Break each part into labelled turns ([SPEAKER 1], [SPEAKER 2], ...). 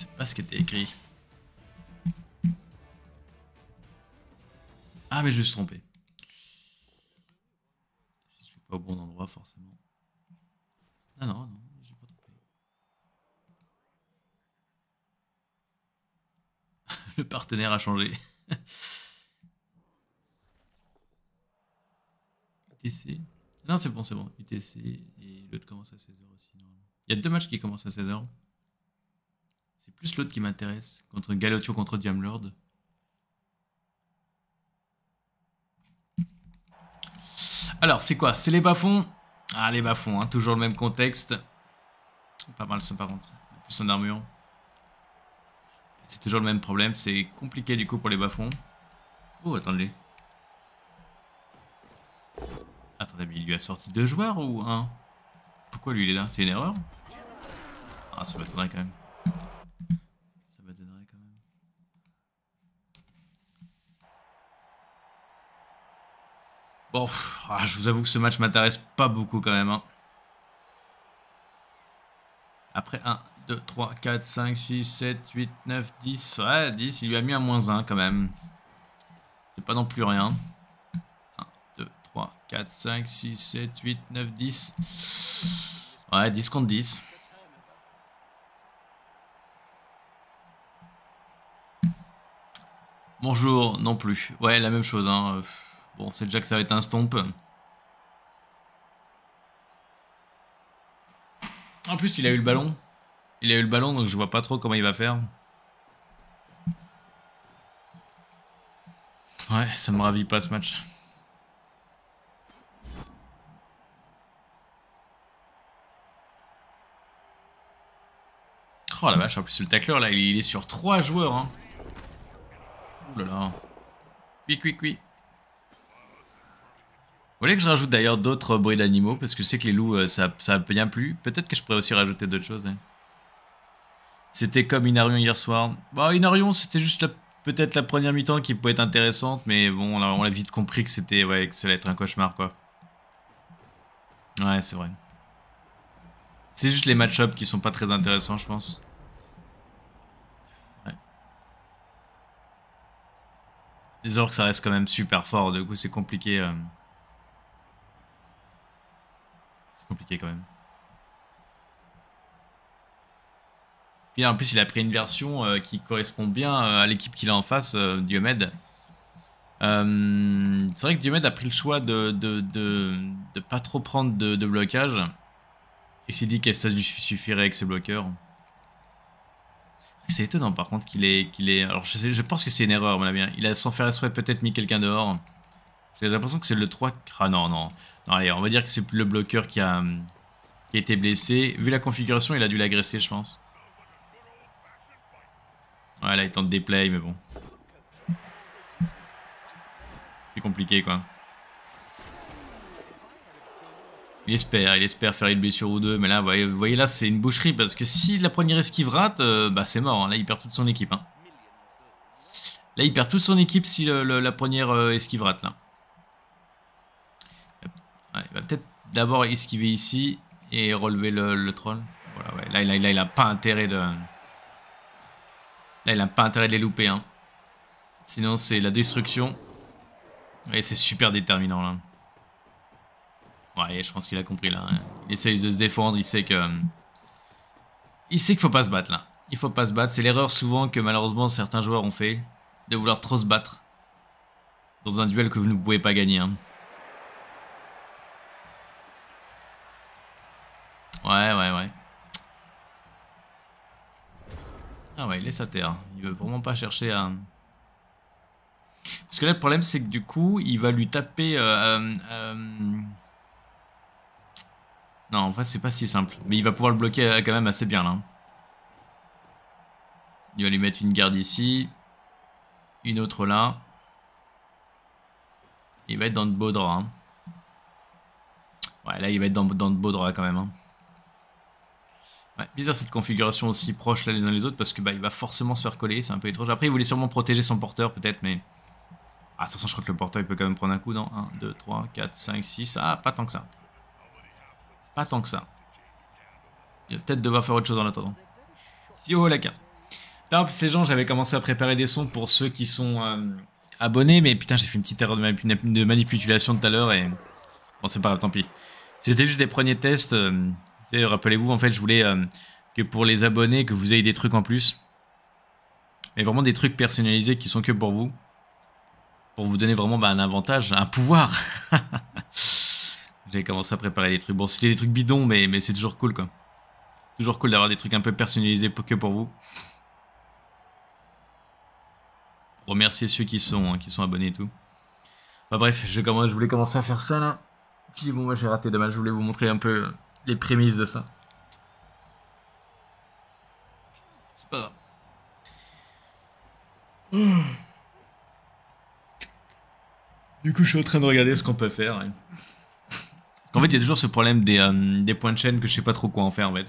[SPEAKER 1] C'est pas ce qui était écrit. Ah, mais je me suis trompé. Je suis pas au bon endroit, forcément. Ah non, non, j'ai pas trompé. Le partenaire a changé. UTC. Non, c'est bon, c'est bon. UTC et l'autre commence à 16h aussi. Il y a deux matchs qui commencent à 16h. C'est plus l'autre qui m'intéresse, contre Galotio contre Diamlord. Alors, c'est quoi C'est les bafons Ah, les bafons, hein, toujours le même contexte. Pas mal ça, par contre. Plus en armure. C'est toujours le même problème, c'est compliqué du coup pour les bafons. Oh, attendez. Attendez, mais il lui a sorti deux joueurs ou un Pourquoi lui il est là C'est une erreur Ah, ça m'étonnerait quand même. Bon, ah, je vous avoue que ce match m'intéresse pas beaucoup quand même. Hein. Après 1, 2, 3, 4, 5, 6, 7, 8, 9, 10. Ouais, 10, il lui a mis un moins 1 quand même. C'est pas non plus rien. 1, 2, 3, 4, 5, 6, 7, 8, 9, 10. Ouais, 10 contre 10. Bonjour, non plus. Ouais, la même chose. Hein. Bon, c'est déjà que ça va être un stomp. En plus, il a eu le ballon. Il a eu le ballon, donc je vois pas trop comment il va faire. Ouais, ça me ravit pas ce match. Oh la vache, en plus le tacleur là, il est sur 3 joueurs. Hein. là Oui, oui, oui. Vous voulez que je rajoute d'ailleurs d'autres bruits d'animaux Parce que je sais que les loups, euh, ça, ça a bien plus. Peut-être que je pourrais aussi rajouter d'autres choses. Hein. C'était comme Inarion hier soir. Bah, Inarion, c'était juste peut-être la première mi-temps qui pouvait être intéressante, mais bon, on a vite compris que c'était, ouais, que ça allait être un cauchemar, quoi. Ouais, c'est vrai. C'est juste les match-ups qui sont pas très intéressants, je pense. Les orques, ça reste quand même super fort, du coup, c'est compliqué. Euh, compliqué quand même. Puis en plus, il a pris une version euh, qui correspond bien euh, à l'équipe qu'il a en face, euh, Diomed. c'est vrai que Diomed a pris le choix de de, de, pas trop prendre de, blocage. Et s'est dit que ça suffirait avec ses bloqueurs. C'est étonnant par contre qu'il est, qu'il est. Alors je, pense que c'est une erreur, mon bien. Hein. Il a sans faire exprès peut-être mis quelqu'un dehors. J'ai l'impression que c'est le 3... Ah non, non. non allez, on va dire que c'est le bloqueur qui a, été blessé. Vu la configuration, il a dû l'agresser, je pense. Ouais, là, il tente des plays, mais bon. C'est compliqué, quoi. Il espère, il espère faire une blessure ou deux, mais là, vous voyez, là, c'est une boucherie, parce que si la première esquive rate, euh, bah, c'est mort. Hein. Là, il perd toute son équipe. Hein. Là, il perd toute son équipe si la première euh, esquive rate, là il va bah, peut-être d'abord esquiver ici et relever le, troll. Voilà, là, il a pas intérêt de... Là, il a pas intérêt de les louper. Hein. Sinon, c'est la destruction. Et c'est super déterminant, là. Ouais, je pense qu'il a compris, là. Il essaye de se défendre, il sait que... Il sait qu'il faut pas se battre, là. Il faut pas se battre. C'est l'erreur souvent que, malheureusement, certains joueurs ont fait. De vouloir trop se battre. Dans un duel que vous ne pouvez pas gagner, hein. Ouais, ouais, ouais. Ah ouais, il laisse à terre. Il veut vraiment pas chercher à... Parce que là, le problème, c'est que du coup, il va lui taper... Euh, euh, euh, non, en fait, c'est pas si simple. Mais il va pouvoir le bloquer quand même assez bien, là. Hein. Il va lui mettre une garde ici. Une autre là. Il va être dans de beaux draps. Hein. Ouais, là, il va être dans, dans de beaux draps, quand même. Hein bizarre cette configuration aussi proche là les uns les autres parce que bah il va forcément se faire coller, c'est un peu étrange. Après il voulait sûrement protéger son porteur peut-être mais... Ah, façon je crois que le porteur il peut quand même prendre un coup dans 1, 2, 3, 4, 5, 6... Ah pas tant que ça. Pas tant que ça. Il va peut-être devoir faire autre chose en attendant. Yo la carte. Top, ces gens, j'avais commencé à préparer des sons pour ceux qui sont euh, abonnés, mais putain, j'ai fait une petite erreur de, de manipulation tout à l'heure et... Bon, c'est pas grave, tant pis. C'était juste des premiers tests. Euh, Rappelez-vous, en fait, je voulais euh, que pour les abonnés, que vous ayez des trucs en plus. Mais vraiment des trucs personnalisés qui sont que pour vous. Pour vous donner vraiment bah, un avantage, un pouvoir. J'ai commencé à préparer des trucs. Bon, c'était des trucs bidons, mais, mais c'est toujours cool, quoi. Toujours cool d'avoir des trucs un peu personnalisés que pour vous. Remercier ceux qui sont, hein, qui sont abonnés et tout. Bah bref, je, je voulais commencer à faire ça, là. Puis bon, moi j'ai raté, dommage, je voulais vous montrer un peu euh, les prémices de ça. C'est pas grave. Hmm. Du coup, je suis en train de regarder ce qu'on peut faire. Parce qu'en fait, il y a toujours ce problème euh, des, points de chaîne que je sais pas trop quoi en faire en fait.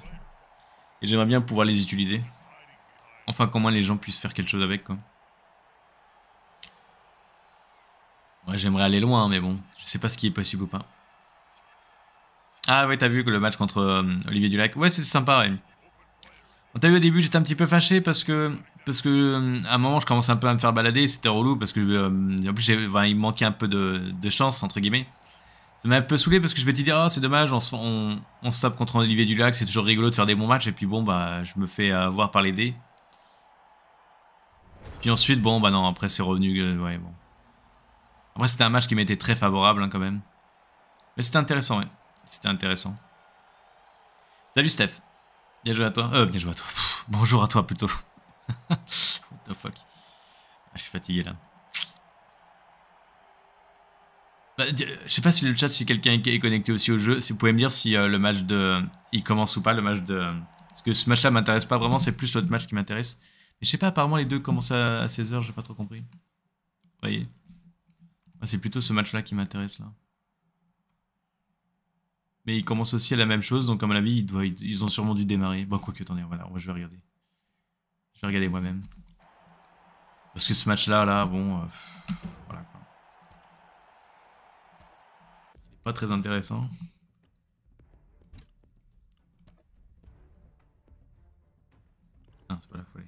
[SPEAKER 1] Et j'aimerais bien pouvoir les utiliser. Enfin, comment les gens puissent faire quelque chose avec quoi. Ouais, j'aimerais aller loin, hein, mais bon, je sais pas ce qui est possible ou pas. Ah ouais, t'as vu que le match contre Olivier euh, Olivier Dulac. Ouais, c'est sympa, ouais. T'as vu au début, j'étais un petit peu fâché parce que parce que euh, à un moment, je commençais un peu à me faire balader, c'était relou parce que euh, en plus, enfin, il manquait un peu de, chance entre guillemets. Ça m'a un peu saoulé parce que je me dit ah c'est dommage, on se, on, se tape contre Olivier Dulac, c'est toujours rigolo de faire des bons matchs et puis bon bah je me fais avoir par les dés. Puis ensuite bon bah non après c'est revenu ouais bon. Après c'était un match qui m'était très favorable hein, quand même. Mais c'était intéressant ouais. C'était intéressant. Salut Steph. Bien joué à toi. Euh, bien joué à toi. bonjour à toi plutôt. What the fuck. Ah, je suis fatigué là. Bah, euh, je sais pas si le chat, si quelqu'un est connecté aussi au jeu, si vous pouvez me dire si euh, le match de. Euh, il commence ou pas, le match de. Parce que ce match-là m'intéresse pas vraiment, c'est plus l'autre match qui m'intéresse. Mais je sais pas, apparemment les deux commencent à, 16h, j'ai pas trop compris. Vous voyez. c'est plutôt ce match-là qui m'intéresse là. Mais ils commencent aussi à la même chose, donc à mon avis, ils, doivent, ils ont sûrement dû démarrer. Bon, t'en attendez, voilà, moi je vais regarder. Je vais regarder moi-même. Parce que ce match-là, là, bon... Euh, voilà, Pas très intéressant. Non, ah, c'est pas la folie.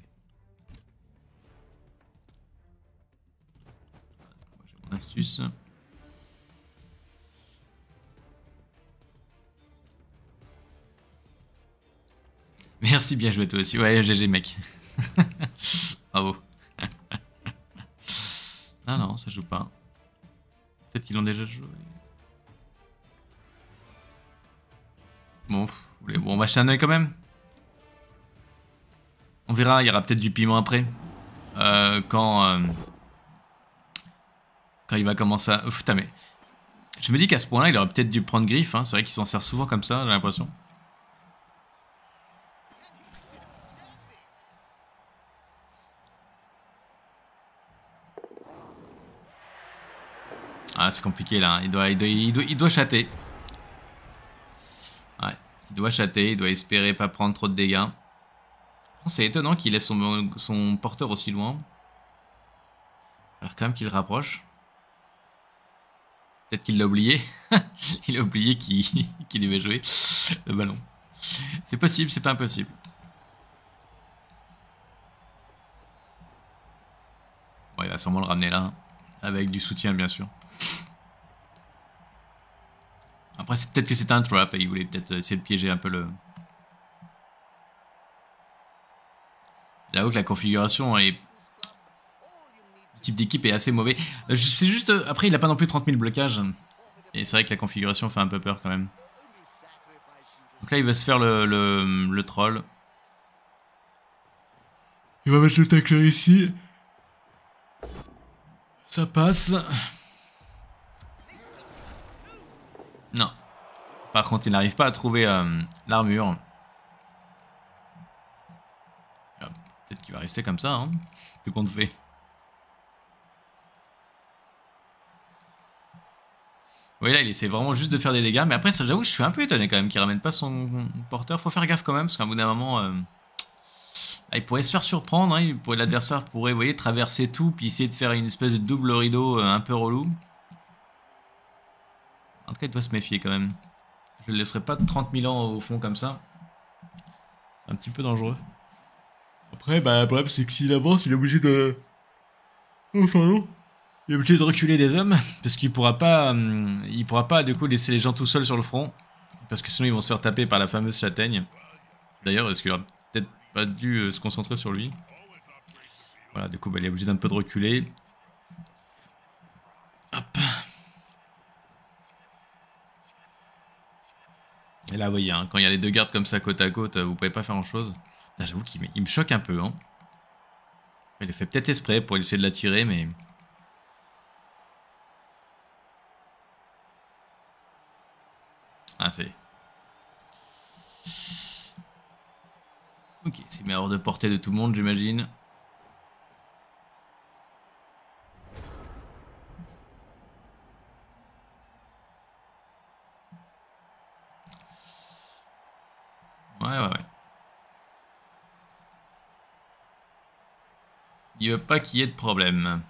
[SPEAKER 1] J'ai mon astuce. Merci, bien joué toi aussi. Ouais, GG mec. Bravo. Ah non, ça joue pas. Peut-être qu'ils l'ont déjà joué. Bon, on va acheter un oeil quand même. On verra, il y aura peut-être du piment après. Euh, quand... Euh, quand il va commencer à... Putain mais... Je me dis qu'à ce point-là, il aurait peut-être dû prendre griffe. Hein. C'est vrai qu'il s'en sert souvent comme ça, j'ai l'impression. Ah, c'est compliqué là. Il doit, il doit, il doit, chater. Ouais, il doit chater. Il doit espérer pas prendre trop de dégâts. Oh, c'est étonnant qu'il laisse son, porteur aussi loin. Alors quand même qu'il rapproche. Peut-être qu'il l'a oublié. il a oublié qu'il devait jouer le ballon. C'est possible, c'est pas impossible. Bon, il va sûrement le ramener là. Hein avec du soutien bien sûr. Après, c'est peut-être que c'est un trap et il voulait peut-être essayer de piéger un peu le... Là-haut la configuration est... Le type d'équipe est assez mauvais. Euh, c'est juste... Euh, après, il n'a pas non plus 30 000 blocages. Et c'est vrai que la configuration fait un peu peur quand même. Donc là, il va se faire le, le, troll. Il va mettre le tacleur ici. Ça passe. Non. Par contre, il n'arrive pas à trouver euh, l'armure. Ah, peut-être qu'il va rester comme ça, hein. Tout compte fait. Oui, là, il essaie vraiment juste de faire des dégâts. Mais après, ça j'avoue, je suis un peu étonné quand même qu'il ramène pas son porteur. Faut faire gaffe quand même, parce qu'à bout d'un moment... Euh, ah, il pourrait se faire surprendre, hein. l'adversaire pourrait traverser tout, puis essayer de faire une espèce de double rideau euh, un peu relou. En tout cas, il doit se méfier quand même. Je ne le laisserai pas 30 000 ans au fond comme ça. C'est un petit peu dangereux. Après, bah, le problème, c'est que s'il avance, il est obligé de... Enfin non, Il est obligé de reculer des hommes, parce qu'il pourra pas... Hum, il pourra pas, du coup, laisser les gens tout seuls sur le front. Parce que sinon, ils vont se faire taper par la fameuse châtaigne. D'ailleurs, est-ce que pas dû euh, se concentrer sur lui. Voilà, du coup, bah, il est obligé d'un peu de reculer. Hop. Et là, vous voyez, hein, quand il y a les deux gardes comme ça côte à côte, euh, vous pouvez pas faire grand-chose. Ah, j'avoue qu'il me choque un peu. Hein. Il le fait peut-être exprès pour essayer de l'attirer, mais... Ah, ça Ok, c'est meilleur de portée de tout le monde, j'imagine. Ouais, ouais, ouais. Il veut pas qu'il y ait de problème.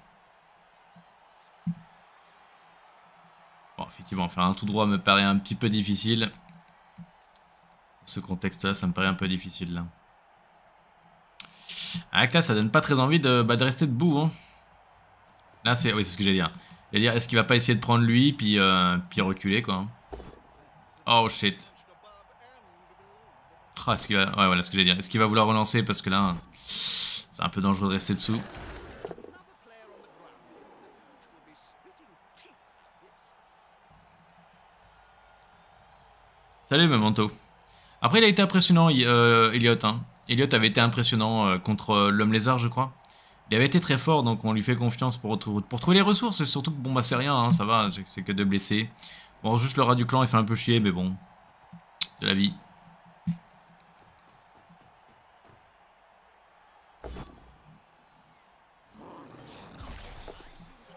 [SPEAKER 1] Bon, effectivement, faire un tout droit me paraît un petit peu difficile. Dans ce contexte-là, ça me paraît un peu difficile, là. Ah, là, ça donne pas très envie de, bah, de rester debout. Hein. Là, c'est oui, c'est ce que j'allais dire. dire, est-ce qu'il va pas essayer de prendre lui, puis, euh, puis reculer, quoi. Hein. Oh, shit. Ah, ce qu'il va... Ouais, voilà ce que j'allais dire. Est-ce qu'il va vouloir relancer, parce que là, c'est un peu dangereux de rester dessous. Salut, manteau. Après, il a été impressionnant, euh, Elliot. Hein. Elliot avait été impressionnant euh, contre euh, l'homme lézard, je crois. Il avait été très fort, donc on lui fait confiance pour, pour trouver les ressources. Et surtout, bon, bah c'est rien, hein, ça va, c'est que de blessés. Bon, juste le rat du clan, il fait un peu chier, mais bon. C'est la vie.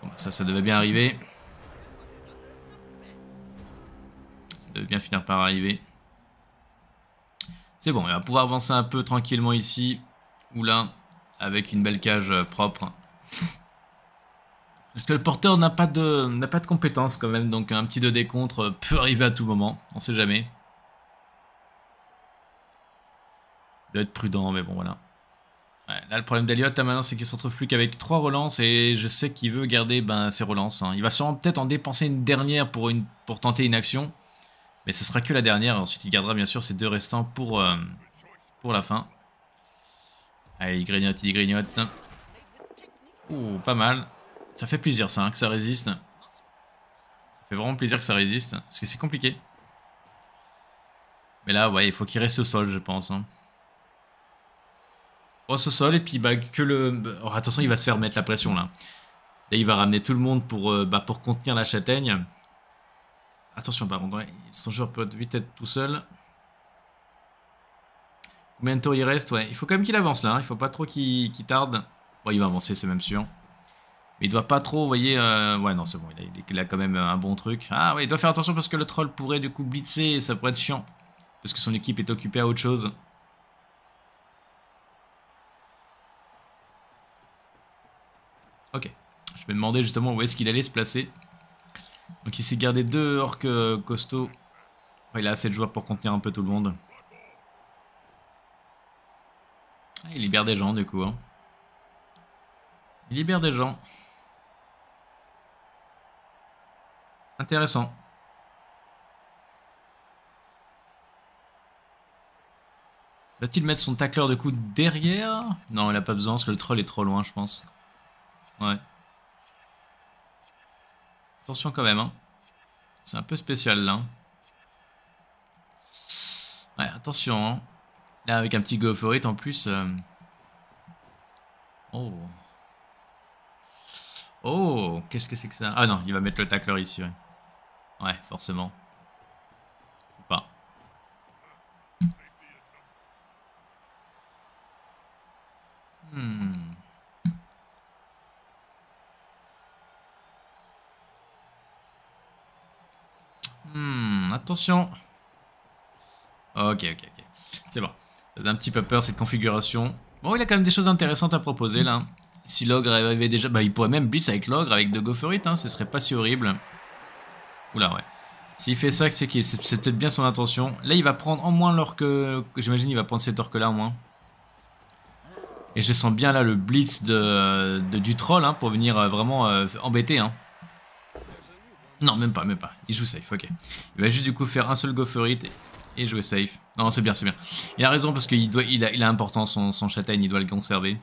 [SPEAKER 1] Bon, bah, ça, ça devait bien arriver. Ça devait bien finir par arriver. C'est bon, il va pouvoir avancer un peu tranquillement ici ou là avec une belle cage euh, propre. Parce que le porteur n'a pas de n'a pas de compétences quand même, donc un petit 2D contre euh, peut arriver à tout moment, on sait jamais. Il doit être prudent, mais bon voilà. là le problème d'Eliott maintenant c'est qu'il se retrouve plus qu'avec 3 relances et je sais qu'il veut garder ben, ses relances. Hein. Il va sûrement peut-être en dépenser une dernière pour, une, pour tenter une action. Mais ce sera que la dernière. Ensuite, il gardera bien sûr ces deux restants pour, euh, pour la fin. Allez, il grignote, il grignote. Ouh, pas mal. Ça fait plaisir ça, hein, que ça résiste. Ça fait vraiment plaisir que ça résiste. Parce que c'est compliqué. Mais là, ouais, il faut qu'il reste au sol, je pense. Hein. Reste au sol et puis bah, que le... Oh, attention, il va se faire mettre la pression là. Là, il va ramener tout le monde pour, euh, bah, pour contenir la châtaigne. Attention par contre, Il hein, son joueur peut vite être tout seul. Combien de tours il reste Ouais, il faut quand même qu'il avance là, hein. il faut pas trop qu'il tarde. Bon, il va avancer, c'est même sûr. Mais il doit pas trop, vous voyez... Euh, ouais, non, c'est bon, il a, il a, quand même un bon truc. Ah ouais, il doit faire attention parce que le troll pourrait du coup blitzer ça pourrait être chiant. Parce que son équipe est occupée à autre chose. Ok. Je me demandais justement où est-ce qu'il allait se placer. Donc il s'est gardé deux orques euh, costauds. il a assez de joueurs pour contenir un peu tout le monde. Ah, il libère des gens du coup. Hein. Il libère des gens. Intéressant. Va-t-il mettre son tacleur de coup derrière Non, il a pas besoin parce que le troll est trop loin, je pense. Ouais. Attention quand même. Hein. C'est un peu spécial là. Hein. Ouais, attention. Hein. Là, avec un petit gophorite en plus. Euh, oh. Oh, qu'est-ce que c'est que ça Ah non, il va mettre le tacleur ici, ouais. Ouais, forcément. pas. Hmm. Attention Ok, ok, ok. C'est bon. Ça faisait un petit peu peur cette configuration. Bon, il a quand même des choses intéressantes à proposer là. Si l'ogre avait déjà... Bah, il pourrait même blitz avec l'ogre, avec de Gopherit, hein. Ce serait pas si horrible. Oula, ouais. S'il fait ça, c'est c'est peut-être bien son intention. Là, il va prendre en moins l'orque... J'imagine il va prendre cet orque-là, en moins. Et je sens bien, là, le blitz de, du troll, hein, pour venir euh, vraiment euh, embêter, hein. Non, même pas, même pas. Il joue safe, ok. Il va juste du coup faire un seul go et jouer safe. Non, c'est bien, c'est bien. Il a raison parce qu'il il a, il a important son, châtaigne, il doit le conserver.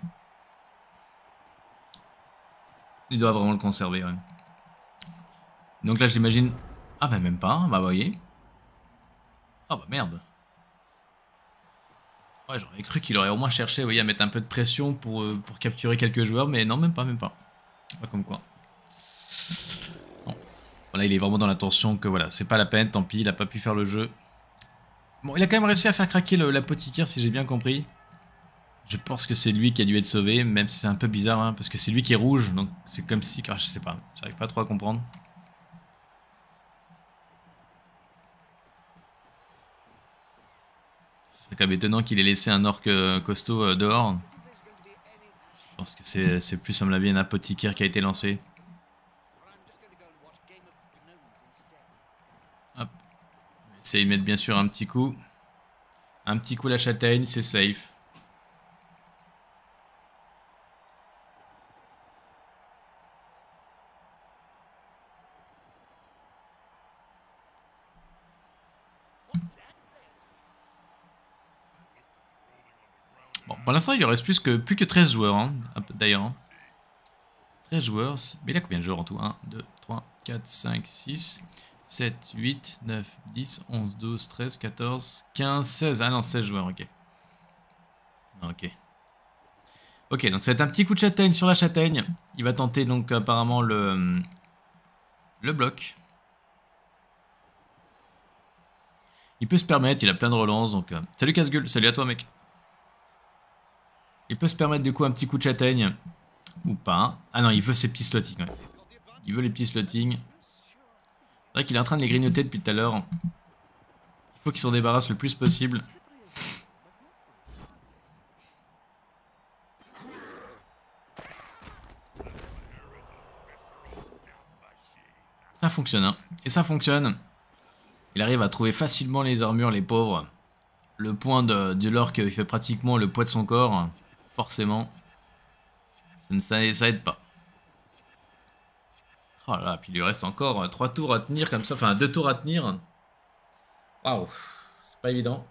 [SPEAKER 1] Il doit vraiment le conserver, ouais. Donc là, j'imagine... Ah bah même pas, hein, bah voyez. oh, bah merde. Ouais, j'aurais cru qu'il aurait au moins cherché voyez, à mettre un peu de pression pour, euh, pour capturer quelques joueurs, mais non, même pas, même pas. Pas comme quoi. Voilà, il est vraiment dans tension que voilà, c'est pas la peine, tant pis, il a pas pu faire le jeu. Bon, il a quand même réussi à faire craquer l'apothicaire, si j'ai bien compris. Je pense que c'est lui qui a dû être sauvé, même si c'est un peu bizarre, hein, parce que c'est lui qui est rouge, donc c'est comme si... Ah, je sais pas, j'arrive pas trop à comprendre. C'est quand même étonnant qu'il ait laissé un orc euh, costaud euh, dehors. Je pense que c'est plus, à mon un apothicaire qui a été lancé. C'est y mettre bien sûr un petit coup. Un petit coup la châtaigne, c'est safe. Bon, pour l'instant, il reste plus que, plus que 13 joueurs, hein. ah, d'ailleurs. 13 hein. joueurs, mais il a combien de joueurs en tout 1, 2, 3, 4, 5, 6... 7, 8, 9, 10, 11, 12, 13, 14, 15, 16. Ah non, 16 joueurs, ok. Ah, ok. Ok, donc ça va être un petit coup de châtaigne sur la châtaigne. Il va tenter donc apparemment le, le bloc. Il peut se permettre, il a plein de relances. Donc, euh, Salut Casgul, salut à toi mec. Il peut se permettre du coup un petit coup de châtaigne. Ou pas. Ah non, il veut ses petits slottings. Il veut les petits slottings. C'est vrai qu'il est en train de les grignoter depuis tout à l'heure. Il faut qu'il s'en débarrasse le plus possible. Ça fonctionne, hein. Et ça fonctionne. Il arrive à trouver facilement les armures, les pauvres. Le point de, lorque, fait pratiquement le poids de son corps. Forcément. Ça, ne, ça aide pas. Oh là, puis il lui reste encore euh, trois tours à tenir comme ça, enfin deux tours à tenir. Waouh, c'est pas évident.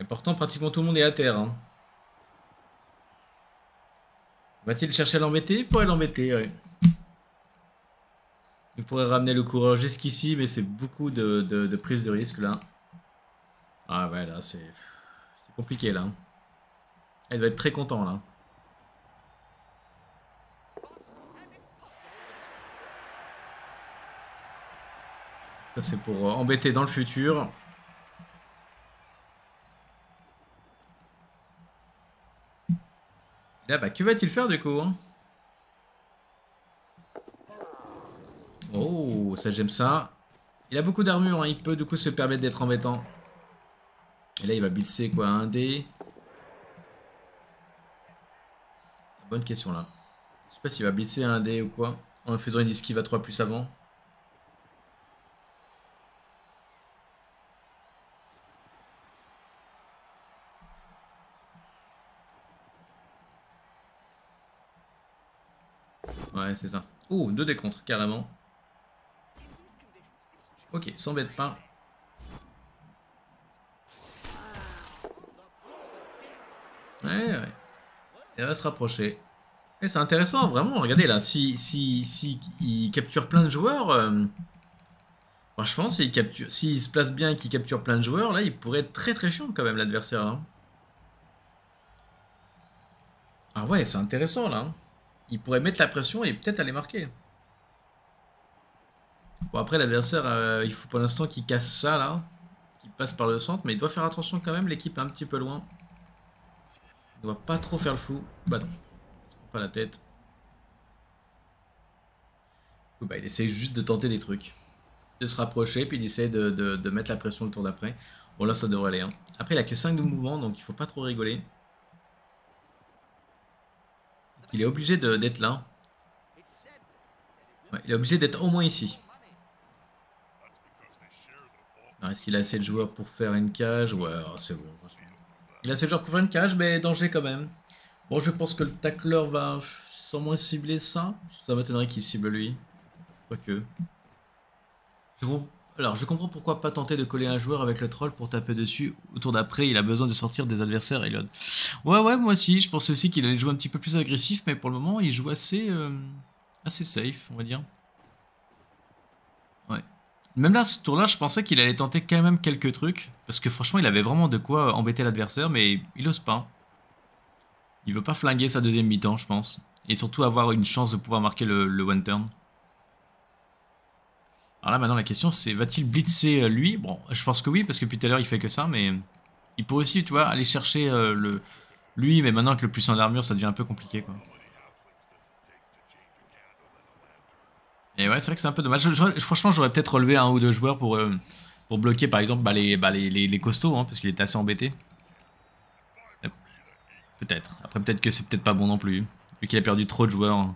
[SPEAKER 1] Et pourtant, pratiquement tout le monde est à terre. Hein. Va-t-il chercher à l'embêter Pour l'embêter, oui. Il pourrait ramener le coureur jusqu'ici, mais c'est beaucoup de, prise de risque là. Ah ouais, là, c'est compliqué là. Elle doit être très content là. Ça, c'est pour euh, embêter dans le futur. là, bah, que va-t-il faire du coup hein Oh, ça j'aime ça. Il a beaucoup d'armure, hein. il peut du coup se permettre d'être embêtant. Et là, il va blitzer quoi Un dé Bonne question là. Je sais pas s'il va blitzer un dé ou quoi. En faisant une esquive à 3 plus avant. Ouais, c'est ça. Oh, deux contre carrément. Ok, s'embête pas. Ouais, ouais. Elle va se rapprocher. Eh, c'est intéressant, vraiment. Regardez là, si, si, capture plein de joueurs, euh, franchement, s'il si se place bien et qu'il capture plein de joueurs, là, il pourrait être très très chiant quand même, l'adversaire. Hein. Ah ouais, c'est intéressant là. Hein. Il pourrait mettre la pression et peut-être aller marquer. Bon, après, l'adversaire, euh, il faut pour l'instant qu'il casse ça, là. Qu'il passe par le centre. Mais il doit faire attention quand même, l'équipe est un petit peu loin. Il doit pas trop faire le fou. Bah non, pas la tête. Bah, il essaie juste de tenter des trucs. De se rapprocher, puis il essaie de, mettre la pression le tour d'après. Bon, là, ça devrait aller. Hein. Après, il a que 5 de mouvement, donc il faut pas trop rigoler. Il est obligé d'être là. il est obligé d'être au moins ici. Hein, est-ce qu'il a assez de joueurs pour faire une cage Ouais, ah, c'est bon. Il a assez de joueurs pour faire une cage, mais danger quand même. Bon, je pense que le tacleur va sans moins cibler ça. Ça m'étonnerait qu'il cible lui. Quoique. Alors, je comprends pourquoi pas tenter de coller un joueur avec le troll pour taper dessus. Au tour d'après, il a besoin de sortir des adversaires, Elliot. Ouais, ouais, moi aussi. Je pense aussi qu'il allait jouer un petit peu plus agressif, mais pour le moment, il joue assez, euh, assez safe, on va dire. Même là, ce tour-là, je pensais qu'il allait tenter quand même quelques trucs. Parce que franchement, il avait vraiment de quoi embêter l'adversaire, mais il ose pas. Il veut pas flinguer sa deuxième mi-temps, je pense. Et surtout avoir une chance de pouvoir marquer le, one turn. Alors là, maintenant, la question, c'est va-t-il blitzer euh, lui Bon, je pense que oui, parce que depuis tout à l'heure, il fait que ça, mais il pourrait aussi, tu vois, aller chercher euh, le lui, mais maintenant, avec le plus en ça devient un peu compliqué, quoi. Et ouais, c'est vrai que c'est un peu dommage. franchement, j'aurais peut-être relevé un ou deux joueurs pour, euh, pour bloquer par exemple bah, bah, les, les, les, costauds, hein, parce qu'il était assez embêté. Euh, peut-être. Après, peut-être que c'est peut-être pas bon non plus, vu qu'il a perdu trop de joueurs.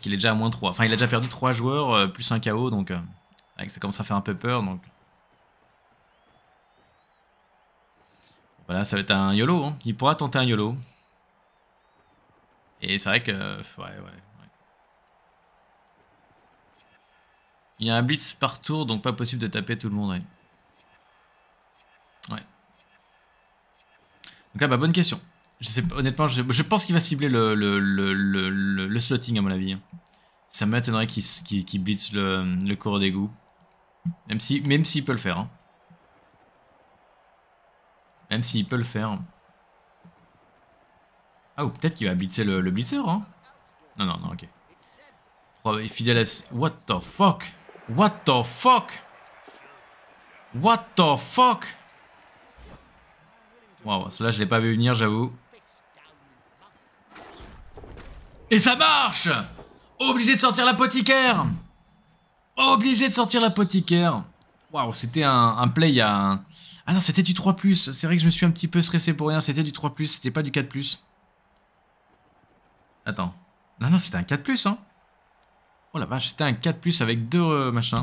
[SPEAKER 1] qu'il est déjà à moins 3. Enfin, il a déjà perdu 3 joueurs, euh, plus un KO, donc ça commence à faire un peu peur. Donc. Voilà, ça va être un YOLO. Hein. Il pourra tenter un YOLO. Et c'est vrai que... Ouais, ouais. Il y a un blitz par tour, donc pas possible de taper tout le monde. Ouais. Donc là ah, bah bonne question. Je sais honnêtement, je, pense qu'il va cibler le, slotting à mon avis. Hein. Ça m'étonnerait qu'il blitz le, le d'égout. Même si, même s'il peut le faire. Hein. Même s'il peut le faire. Ah, ou peut-être qu'il va blitzer le, le blitzer, hein Non, non, non, ok. Fidèle What the fuck What the fuck? What the fuck? Waouh, cela je l'ai pas vu venir, j'avoue. Et ça marche Obligé de sortir l'apothicaire Obligé de sortir l'apothicaire Waouh, c'était un, un, play à... Un... Ah non, c'était du 3+, c'est vrai que je me suis un petit peu stressé pour rien, c'était du 3+, c'était pas du 4+. Attends. Non, non, c'était un 4+, hein Oh la vache, c'était un 4 plus avec deux euh, machins.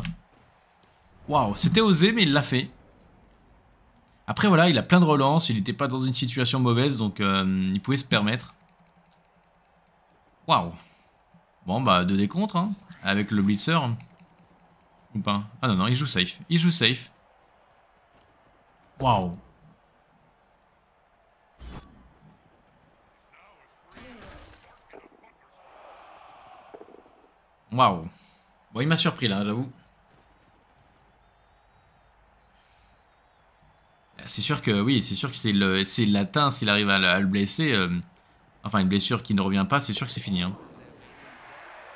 [SPEAKER 1] Waouh, c'était osé, mais il l'a fait. Après, voilà, il a plein de relances. Il n'était pas dans une situation mauvaise, donc euh, il pouvait se permettre. Waouh. Bon, bah, 2 décontres, hein, avec le blitzer. Ou pas Ah non, non, il joue safe. Il joue safe. Waouh. Waouh. Bon, il m'a surpris là, j'avoue. C'est sûr que oui, c'est sûr que c'est le, c'est latin. S'il arrive à, le blesser, euh, enfin une blessure qui ne revient pas, c'est sûr que c'est fini. Hein.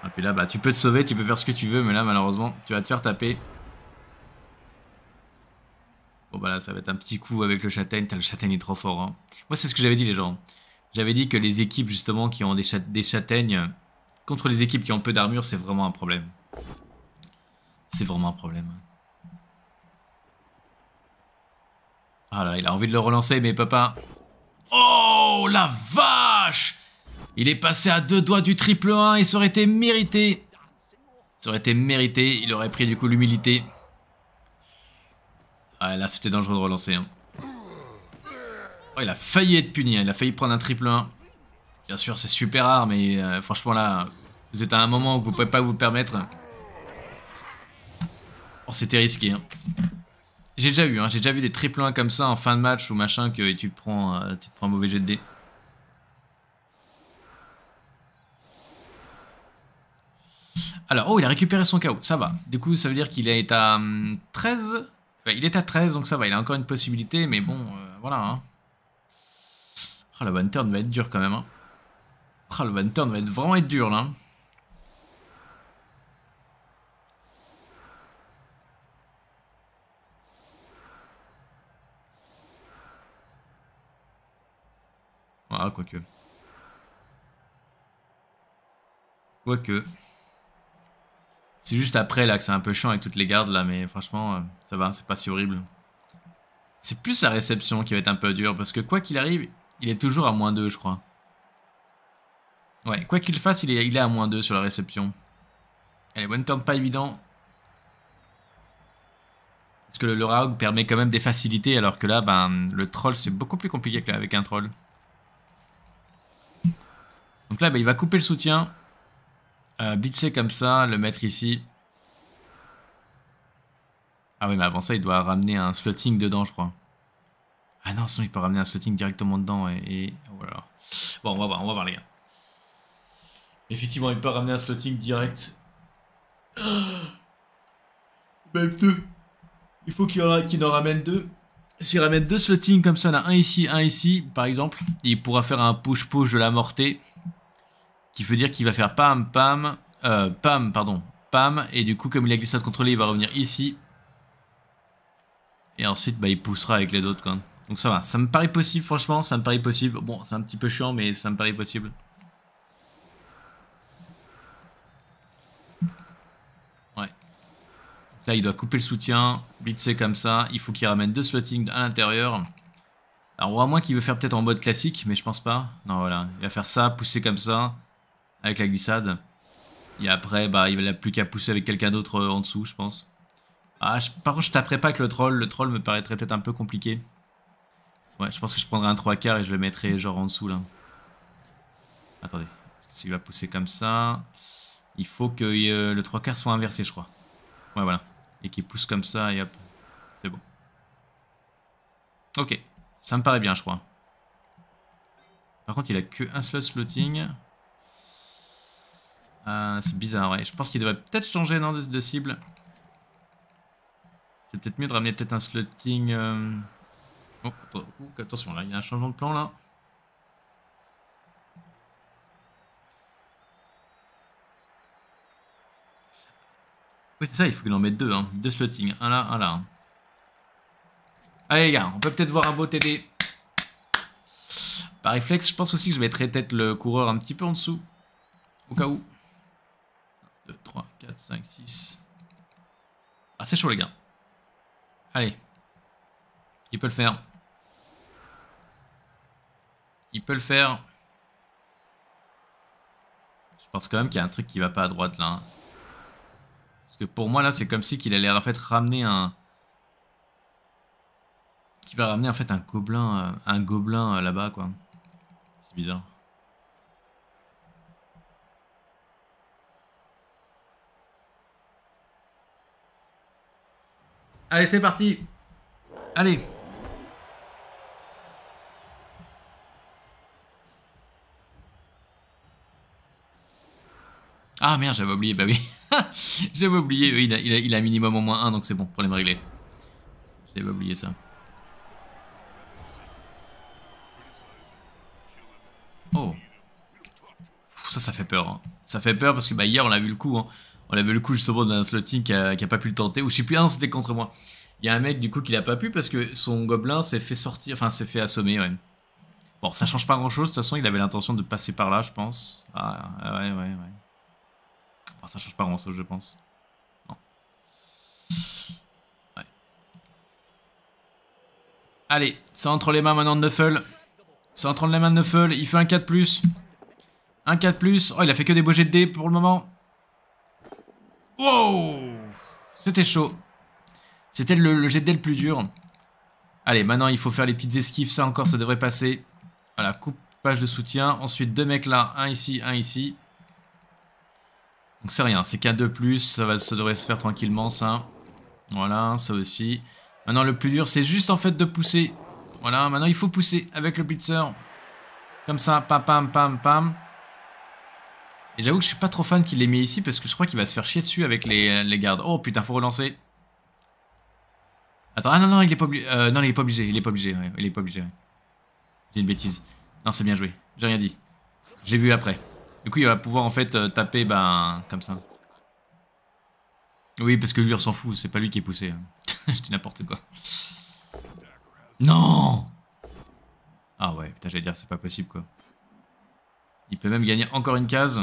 [SPEAKER 1] Ah, puis là, bah, tu peux te sauver, tu peux faire ce que tu veux, mais là, malheureusement, tu vas te faire taper. Bon, bah là, ça va être un petit coup avec le châtaigne. le châtaigne est trop fort. Hein. Moi, c'est ce que j'avais dit, les gens. J'avais dit que les équipes, justement, qui ont des châtaignes Contre les équipes qui ont peu d'armure, c'est vraiment un problème. C'est vraiment un problème. Ah là, il a envie de le relancer, mais papa... Oh, la vache Il est passé à deux doigts du triple 1 et ça été mérité. Ça aurait été mérité, il aurait pris du coup l'humilité. Ah là, c'était dangereux de relancer. Hein. Oh, il a failli être puni, hein. il a failli prendre un triple 1. Bien sûr, c'est super rare, mais euh, franchement là, vous êtes à un moment où vous pouvez pas vous permettre. Oh, c'était risqué. Hein. J'ai déjà vu, hein, j'ai déjà vu des triple 1 comme ça en fin de match ou machin que tu te prends, euh, tu prends un mauvais jet de dés. Alors, oh, il a récupéré son KO, ça va. Du coup, ça veut dire qu'il est à 13. Hum, il est à 13, donc ça va, il a encore une possibilité, mais bon, euh, voilà. Hein. Oh, la bonne turn va être dure quand même. Hein. Ah, le 20 va être vraiment être dur là. Ah, quoique. Quoique. C'est juste après là que c'est un peu chiant avec toutes les gardes là, mais franchement, euh, ça va, c'est pas si horrible. C'est plus la réception qui va être un peu dure, parce que quoi qu'il arrive, il est toujours à moins 2, je crois. Ouais, quoi qu'il fasse, il est, il est à moins 2 sur la réception. Allez, one turn pas évident. Parce que le, Raug permet quand même des facilités, alors que là, ben, le troll, c'est beaucoup plus compliqué qu'avec un troll. Donc là, ben, il va couper le soutien. Euh, blitzer comme ça, le mettre ici. Ah oui, mais avant ça, il doit ramener un slotting dedans, je crois. Ah non, sinon il peut ramener un slotting directement dedans et, voilà. Bon, on va voir, on va voir les gars. Effectivement, il peut ramener un slotting direct. Même deux. Il faut qu'il en ramène deux. S'il ramène deux slotting comme ça, on a un ici, un ici, par exemple, il pourra faire un push-push de la mortée. Qui veut dire qu'il va faire pam, pam, euh, pam, pardon, pam. Et du coup, comme il a glissade contrôlée, il va revenir ici. Et ensuite, bah, il poussera avec les autres. Quoi. Donc ça va, ça me paraît possible, franchement, ça me paraît possible. Bon, c'est un petit peu chiant, mais ça me paraît possible. Là, il doit couper le soutien, blitzer comme ça. Il faut qu'il ramène deux slottings à l'intérieur. Alors, à moins qu'il veut faire peut-être en mode classique, mais je pense pas. Non, voilà. Il va faire ça, pousser comme ça, avec la glissade. Et après, bah, il n'a plus qu'à pousser avec quelqu'un d'autre euh, en dessous, je pense. Ah, par contre, je taperai pas avec le troll. Le troll me paraîtrait peut-être un peu compliqué. Ouais, je pense que je prendrai un 3 quarts et je le mettrai genre en dessous, là. Attendez. S'il va pousser comme ça, il faut que euh, le 3 quarts soit inversé, je crois. Ouais, voilà et qui pousse comme ça et hop, c'est bon. Ok, ça me paraît bien je crois. Par contre il a que un slot slotting. Ah c'est bizarre ouais, je pense qu'il devrait peut-être changer non, de, cible. C'est peut-être mieux de ramener peut-être un slotting... Euh, oh, attention là, il y a un changement de plan là. c'est ça, il faut qu'il en mette deux. Hein. Deux slotting. Un là, un là. Hein. Allez, les gars, on peut peut-être voir un beau TD. Par réflexe, je pense aussi que je mettrais peut-être le coureur un petit peu en dessous. Au cas où. 1, 2, 3, 4, 5, 6. Ah, c'est chaud, les gars. Allez. Il peut le faire. Il peut le faire. Je pense quand même qu'il y a un truc qui va pas à droite, là. Hein pour moi, là, c'est comme si qu'il allait en fait ramener un... Qui va ramener en fait un gobelin, euh, un gobelin euh, là-bas, quoi. C'est bizarre. Allez, c'est parti Allez Ah merde, j'avais oublié, bah oui J'avais oublié, il a, il, minimum au moins 1, donc c'est bon, problème réglé. J'avais oublié ça. Oh. Ça, ça fait peur. Hein. Ça fait peur parce que bah, hier, on a vu le coup. Hein. On a vu le coup justement d'un slotting qui a, pas pu le tenter. Ou je sais plus, c'était contre moi. Il y a un mec du coup qui l'a pas pu parce que son gobelin s'est fait sortir, enfin s'est fait assommer, Bon, ça change pas grand chose. De toute façon, il avait l'intention de passer par là, je pense. Ah, ouais, ouais, ouais ça change pas grand chose, je pense. Ouais. Allez, c'est entre les mains maintenant de Nuffle. C'est entre les mains de Nuffle. Il fait un 4 plus. Un 4 plus. Oh, il a fait que des beaux jets de dés pour le moment. Wow C'était chaud. C'était le, le jet de dés le plus dur. Allez, maintenant il faut faire les petites esquives. Ça encore, ça devrait passer. Voilà, page de soutien. Ensuite, deux mecs là. Un ici, un ici. Donc c'est rien, c'est de plus, ça, va, ça devrait se faire tranquillement ça. Voilà, ça aussi. Maintenant le plus dur c'est juste en fait de pousser. Voilà, maintenant il faut pousser avec le blitzer. Comme ça, pam pam pam pam. Et j'avoue que je suis pas trop fan qu'il l'ait mis ici parce que je crois qu'il va se faire chier dessus avec les, gardes. Oh putain, faut relancer. Attends, ah non, non, il est pas obligé. Euh, non, il est pas obligé, il est pas obligé, pas J'ai une bêtise. Non, c'est bien joué, j'ai rien dit. J'ai vu après. Du coup, il va pouvoir en fait euh, taper, ben, comme ça. Oui, parce que lui, il s'en fout, c'est pas lui qui est poussé. Hein. n'importe quoi. Non Ah ouais, putain, j'allais dire, c'est pas possible, quoi. Il peut même gagner encore une case.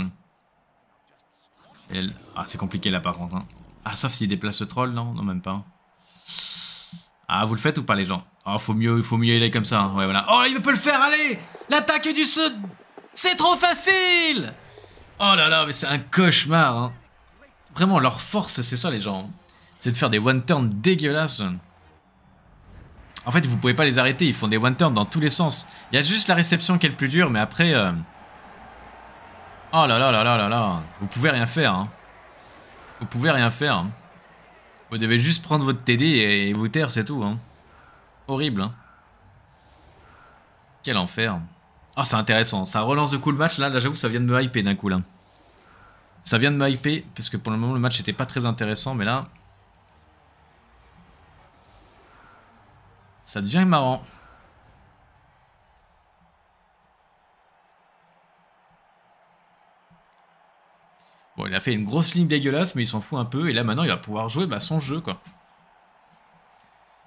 [SPEAKER 1] Ah, c'est compliqué, là, par contre. Hein. Ah, sauf s'il déplace le troll, non Non, même pas. Ah, vous le faites ou pas, les gens Ah, faut mieux, faut mieux aller comme ça. Hein. Ouais, voilà. Oh, il peut le faire, allez L'attaque du sud c'est trop facile Oh là là, mais c'est un cauchemar hein. Vraiment, leur force, c'est ça les gens. C'est de faire des one-turn dégueulasses. En fait, vous pouvez pas les arrêter, ils font des one-turn dans tous les sens. Il y a juste la réception qui est le plus dure mais après... Euh, oh là là là là là là Vous pouvez rien faire. Hein. Vous pouvez rien faire. Hein. Vous devez juste prendre votre TD et vous taire, c'est tout. Horrible. Quel enfer. Oh, c'est intéressant. Ça relance de cool match. Là, là j'avoue, ça vient de me hyper d'un coup. Là. Ça vient de me hyper parce que pour le moment, le match n'était pas très intéressant. Mais là, ça devient marrant. Bon, il a fait une grosse ligne dégueulasse, mais il s'en fout un peu. Et là, maintenant, il va pouvoir jouer bah, son jeu, quoi.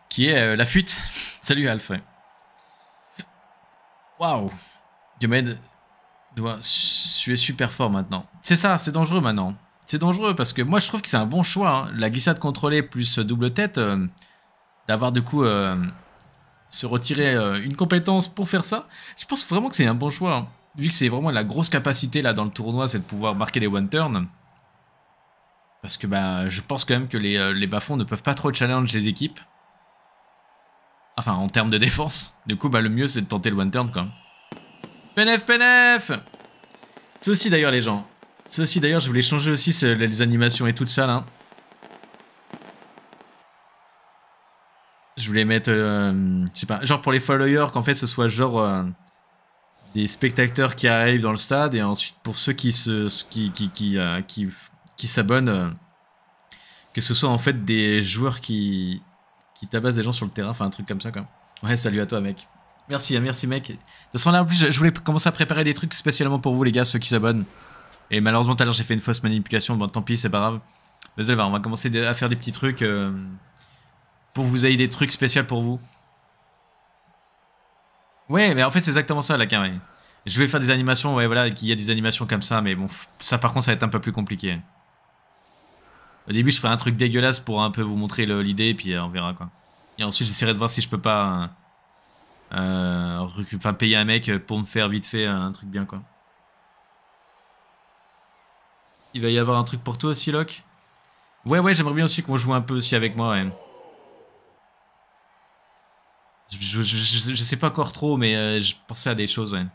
[SPEAKER 1] Qui est euh, la fuite. Salut, Alfred Waouh Yomed doit es super fort maintenant. C'est ça, c'est dangereux maintenant. C'est dangereux parce que moi je trouve que c'est un bon choix. Hein. La glissade contrôlée plus double tête, euh, d'avoir du coup euh, se retirer euh, une compétence pour faire ça, je pense vraiment que c'est un bon choix. Hein. Vu que c'est vraiment la grosse capacité là dans le tournoi, c'est de pouvoir marquer des one turn. Parce que bah, je pense quand même que les, les ne peuvent pas trop challenge les équipes. Enfin, en termes de défense. Du coup, bah, le mieux c'est de tenter le one turn quoi. PNF, PNF C'est aussi d'ailleurs les gens. C'est aussi d'ailleurs, je voulais changer aussi les animations et tout ça là. Je voulais mettre, euh, je sais pas, genre pour les followers, qu'en fait ce soit genre euh, des spectateurs qui arrivent dans le stade et ensuite pour ceux qui se, qui, qui, qui, euh, qui, s'abonnent, que ce soit en fait des joueurs qui, qui tabassent des gens sur le terrain, enfin un truc comme ça quoi. Ouais, salut à toi mec. Merci, hein, merci mec. De toute façon là en plus je voulais commencer à préparer des trucs spécialement pour vous les gars, ceux qui s'abonnent. Et malheureusement tout à l'heure j'ai fait une fausse manipulation, bon tant pis c'est pas grave. Mais allez, on va commencer à faire des petits trucs euh, pour vous ayez des trucs spéciaux pour vous. Ouais mais en fait c'est exactement ça la carré. Je vais faire des animations, ouais voilà, qu'il y a des animations comme ça, mais bon, ça par contre ça va être un peu plus compliqué. Au début je ferai un truc dégueulasse pour un peu vous montrer l'idée, puis euh, on verra quoi. Et ensuite j'essaierai de voir si je peux pas... Hein, euh, enfin, payer un mec pour me faire vite fait un truc bien, quoi. Il va y avoir un truc pour toi aussi, Locke Ouais, ouais, j'aimerais bien aussi qu'on joue un peu aussi avec moi, Je, sais pas encore trop, mais euh, je pensais à des choses, ouais.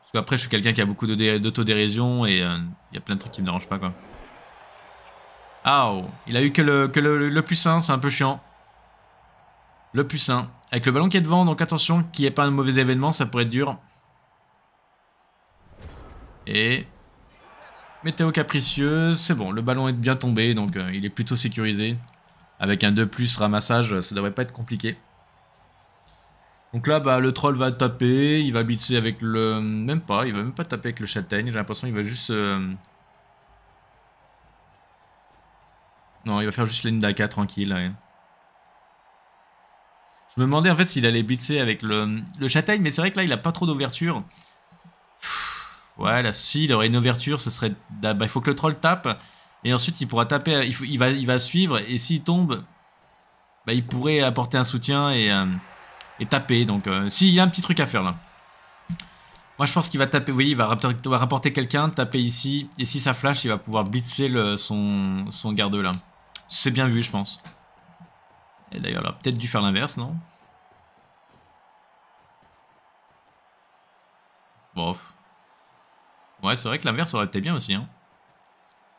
[SPEAKER 1] Parce qu'après, je suis quelqu'un qui a beaucoup d'autodérision et euh, il y a plein de trucs qui me dérangent pas, quoi. Ah, oh, il a eu que le, que le plus c'est un peu chiant. Le plus sain. Avec le ballon qui est devant, donc attention qu'il n'y ait pas un mauvais événement, ça pourrait être dur. Et... Météo capricieux, c'est bon, le ballon est bien tombé, donc euh, il est plutôt sécurisé. Avec un 2 plus ramassage, euh, ça devrait pas être compliqué. Donc là, bah, le troll va taper, il va blitzer avec le... Même pas, il va même pas taper avec le châtaigne, j'ai l'impression qu'il va juste... Euh, non, il va faire juste l'Indaka tranquille. Hein. Je me demandais en fait s'il allait blitzer avec le, le châtaigne, mais c'est vrai que là, il a pas trop d'ouverture. Ouais, là, si, il aurait une ouverture, ce serait... Bah, il faut que le troll tape, et ensuite, il pourra taper, il, va, il va suivre, et s'il tombe, bah, il pourrait apporter un soutien et, euh, taper. Donc, euh, s'il y a un petit truc à faire, là. Moi, je pense qu'il va taper, oui, il va rapporter quelqu'un, taper ici, et si ça flash, il va pouvoir blitzer son, son garde, là. C'est bien vu, je pense. Et d'ailleurs, là, peut-être dû faire l'inverse, non Bon. Ouais, c'est vrai que l'inverse aurait été bien aussi. Hein.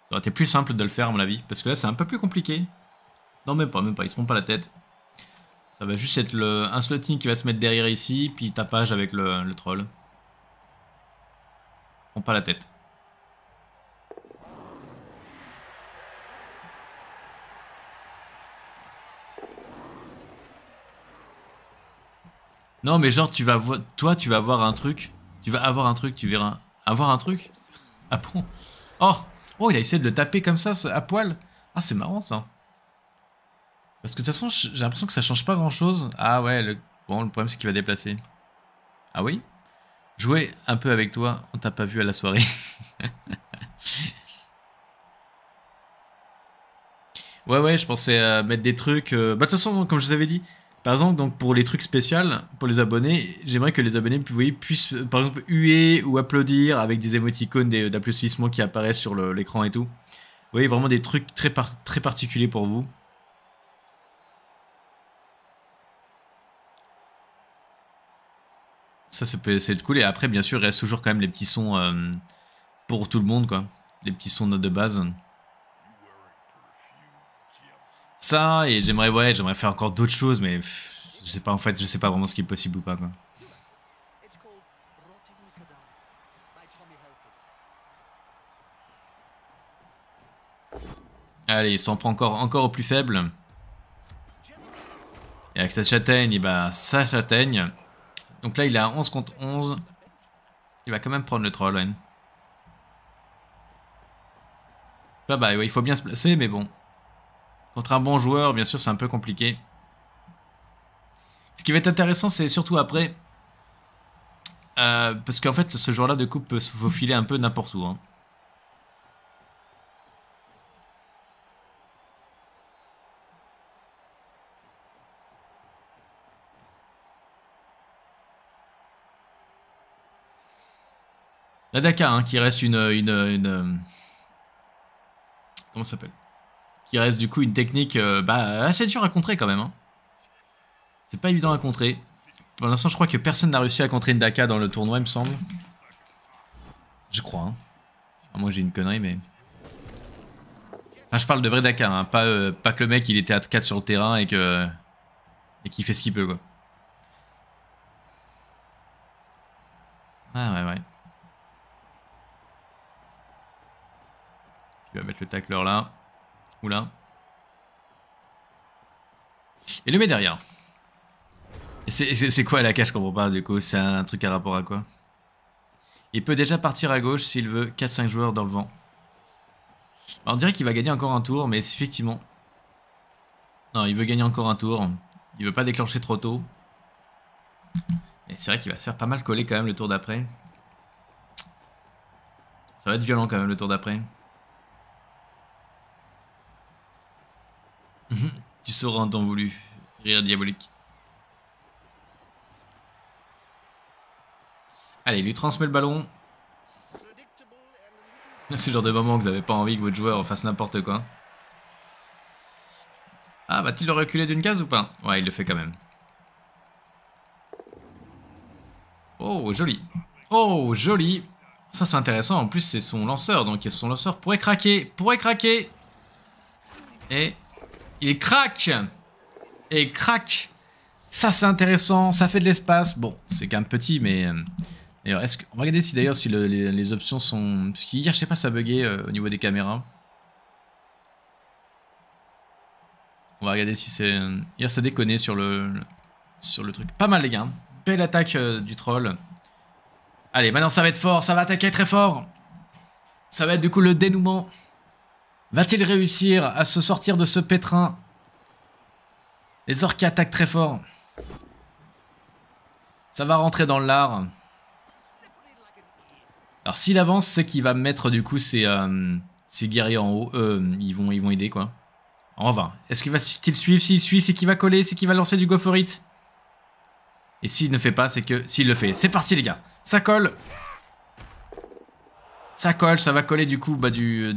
[SPEAKER 1] Ça aurait été plus simple de le faire, à mon avis. Parce que là, c'est un peu plus compliqué. Non, même pas, même pas. il se prend pas la tête. Ça va juste être le, un slotting qui va se mettre derrière ici, puis tapage avec le, le troll. Prends pas la tête. Non, mais genre, tu vas voir. Toi, tu vas avoir un truc. Tu vas avoir un truc, tu verras. Avoir un truc Ah bon Oh Oh, il a essayé de le taper comme ça, à poil. Ah, c'est marrant ça. Parce que de toute façon, j'ai l'impression que ça change pas grand chose. Ah ouais, le... bon, le problème c'est qu'il va déplacer. Ah oui Jouer un peu avec toi, on t'a pas vu à la soirée. ouais, ouais, je pensais euh, mettre des trucs. Euh, bah, de toute façon, comme je vous avais dit, par exemple, donc pour les trucs spéciaux, pour les abonnés, j'aimerais que les abonnés puissent, par exemple, huer ou applaudir avec des émoticônes d'applaudissements qui apparaissent sur l'écran et tout. Vous voyez, vraiment des trucs très, très particuliers pour vous. Ça, ça peut de cool. Et après, bien sûr, il reste toujours quand même les petits sons euh, pour tout le monde, quoi. Les petits sons de base ça et j'aimerais ouais, j'aimerais faire encore d'autres choses mais je sais pas en fait, je sais pas vraiment ce qui est possible ou pas quoi. Allez, il s'en prend encore, encore au plus faible. Et avec sa châtaigne, et bah, sa châtaigne. Donc là, il est à 11 contre 11. Il va quand même prendre le troll, bah, il faut bien se placer, mais bon, Contre un bon joueur, bien sûr, c'est un peu compliqué. Ce qui va être intéressant, c'est surtout après. Euh, parce qu'en fait, ce joueur-là de coupe peut se faufiler un peu n'importe où. Hein. La Dakar hein, qui reste une, une, une... Euh, comment ça s'appelle qui reste du coup une technique euh, bah, assez dure à contrer quand même. Hein. C'est pas évident à contrer. Pour l'instant, je crois que personne n'a réussi à contrer une Daka dans le tournoi, il me semble. Je crois. Hein. moi, j'ai une connerie, mais... Enfin, je parle de vrai Daka, hein, pas, euh, pas que le mec, il était à 4 sur le terrain et que... Et qu'il fait ce qu'il peut, quoi. Ah ouais, ouais. Tu vas mettre le tacleur là. Oula. Et le met derrière. C'est quoi la cage Je comprends pas du coup. C'est un truc à rapport à quoi Il peut déjà partir à gauche s'il veut. 4-5 joueurs dans le vent. on dirait qu'il va gagner encore un tour, mais effectivement. Non, il veut gagner encore un tour. Il veut pas déclencher trop tôt. Et c'est vrai qu'il va se faire pas mal coller quand même le tour d'après. Ça va être violent quand même le tour d'après. Mhm. tu sauras en temps voulu. Rire diabolique. Allez, lui transmet le ballon. C'est le genre de moment où vous avez pas envie que votre joueur fasse n'importe quoi. Ah, va-t-il le reculer d'une case ou pas Ouais, il le fait quand même. Oh, joli. Oh, joli. Ça, c'est intéressant. En plus, c'est son lanceur. Donc, son lanceur pourrait craquer. Pourrait craquer. Et il craque Et craque Ça, c'est intéressant, ça fait de l'espace. Bon, c'est quand même petit, mais... Euh, on va regarder si d'ailleurs si les, options sont... Parce qu'hier, je sais pas, ça a euh, au niveau des caméras. On va regarder si c'est... Euh, hier, ça déconnait sur le... Sur le truc. Pas mal, les gars. Belle attaque du troll. Allez, maintenant, ça va être fort. Ça va attaquer très fort. Ça va être, du coup, le dénouement. Va-t-il réussir à se sortir de ce pétrin Les orques attaquent très fort. Ça va rentrer dans l'art. Alors s'il avance, c'est qu'il va mettre du coup ses, ses euh, guerriers en haut. Euh, ils, vont, ils vont aider quoi. En vain. Est-ce qu'il va qu'il suive S'il suit, c'est qu'il va coller, c'est qu'il va lancer du gophorite. Et s'il ne fait pas, c'est que s'il le fait. C'est parti les gars. Ça colle. Ça colle, ça va coller du coup bah, du, euh,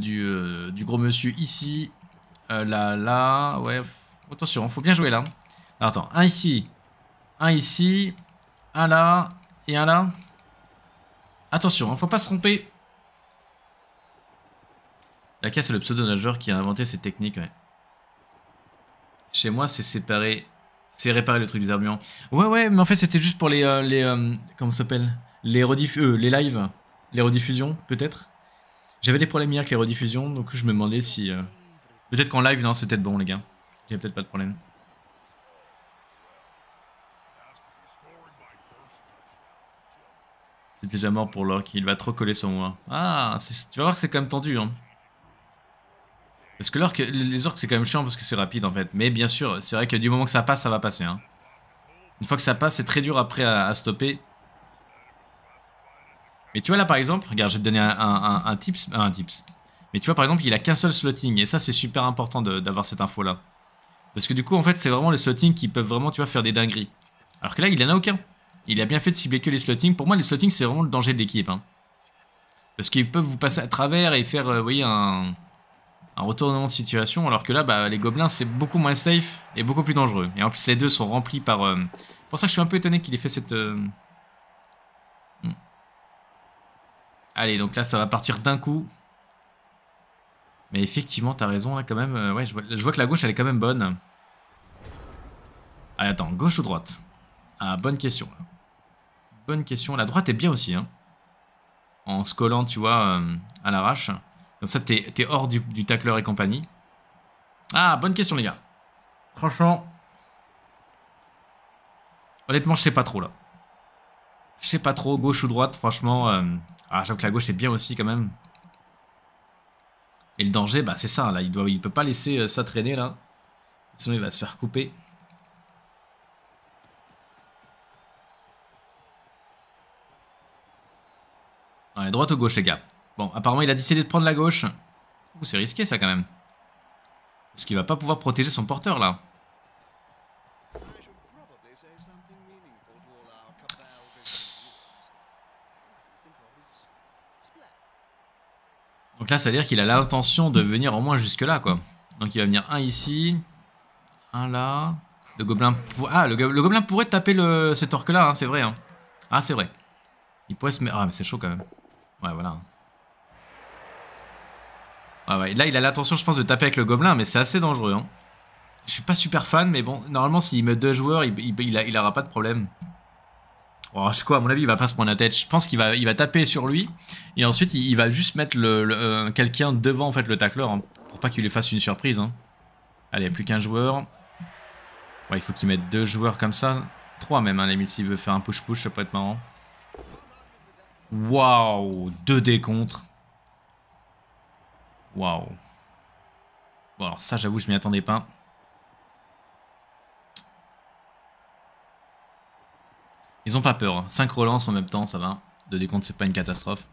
[SPEAKER 1] euh, du, gros monsieur ici. Euh, là, là, ouais. Attention, faut bien jouer là. Alors, attends, un ici, un ici, un là et un là. Attention, hein, faut pas se tromper. La casse, c'est le pseudo nageur qui a inventé cette technique. Ouais. Chez moi, c'est séparer C'est réparer le truc des armures. Ouais, ouais, mais en fait, c'était juste pour les. les comment ça s'appelle Les rediff. les lives. Les rediffusions, peut-être J'avais des problèmes hier avec les rediffusions, donc je me demandais si... Euh, peut-être qu'en live, non, c'est peut-être bon, les gars. J'ai peut-être pas de problème. C'est déjà mort pour Locke, il va trop coller sur moi. Ah, tu vas voir que c'est quand même tendu. Hein. Parce que les orques c'est quand même chiant parce que c'est rapide en fait. Mais bien sûr, c'est vrai que du moment que ça passe, ça va passer. Hein. Une fois que ça passe, c'est très dur après à stopper. Mais tu vois là par exemple, regarde, je vais te donner un, un, un tips. Euh, un tips. Mais tu vois par exemple, il a qu'un seul slotting. Et ça, c'est super important d'avoir cette info là. Parce que du coup, en fait, c'est vraiment les slotting qui peuvent vraiment, tu vois, faire des dingueries. Alors que là, il en a aucun. Il a bien fait de cibler que les slottings. Pour moi, les slottings, c'est vraiment le danger de l'équipe. Hein. Parce qu'ils peuvent vous passer à travers et faire, euh, vous voyez, un, un retournement de situation, alors que là, bah, les gobelins, c'est beaucoup moins safe et beaucoup plus dangereux. Et en plus, les deux sont remplis par... Euh, pour ça que je suis un peu étonné qu'il ait fait cette, Allez, donc là, ça va partir d'un coup. Mais effectivement, t'as raison, quand même. Euh, ouais, je vois, que la gauche, elle est quand même bonne. Allez, attends, gauche ou droite Ah, bonne question. Bonne question. La droite est bien aussi, hein. En se collant, tu vois, euh, à l'arrache. Donc ça, t'es hors du, du et compagnie. Ah, bonne question, les gars. Franchement. Honnêtement, je sais pas trop, là. Je sais pas trop, gauche ou droite, franchement. Euh, ah, j'avoue que la gauche est bien aussi, quand même. Et le danger, bah c'est ça, là. Il, doit... il peut pas laisser euh, ça traîner, là. Sinon, il va se faire couper. Ouais, droite ou gauche, les gars Bon, apparemment, il a décidé de prendre la gauche. c'est risqué, ça, quand même. Parce qu'il va pas pouvoir protéger son porteur, là. Donc là, ça veut dire qu'il a l'intention de venir au moins jusque-là, quoi. Donc il va venir un ici, un là. Le gobelin, ah, le, gobelin pourrait taper le... cet orque-là, hein, c'est vrai. Hein. Ah, c'est vrai. Il pourrait se mettre... Ah, mais c'est chaud quand même. Ouais, voilà. Ah ouais, là, il a l'intention, je pense, de taper avec le gobelin, mais c'est assez dangereux. Hein. Je suis pas super fan, mais bon, normalement, s'il met deux joueurs, il, il aura pas de problème. Bon, je quoi, à mon avis, il va pas se prendre la tête. Je pense qu'il va, il va taper sur lui. Et ensuite, il, va juste mettre le, euh, quelqu'un devant en fait, le tacleur hein, pour pas qu'il lui fasse une surprise. Hein. Allez, plus qu'un joueur. il faut qu'il mette deux joueurs comme ça. Trois même, hein, limite, s'il veut faire un push-push, ça peut être marrant. Waouh, deux décontres. Waouh. Bon, alors ça, j'avoue, je m'y attendais pas. Ils ont pas peur. 5 hein. relances en même temps, ça va. De décompte, c'est pas une catastrophe.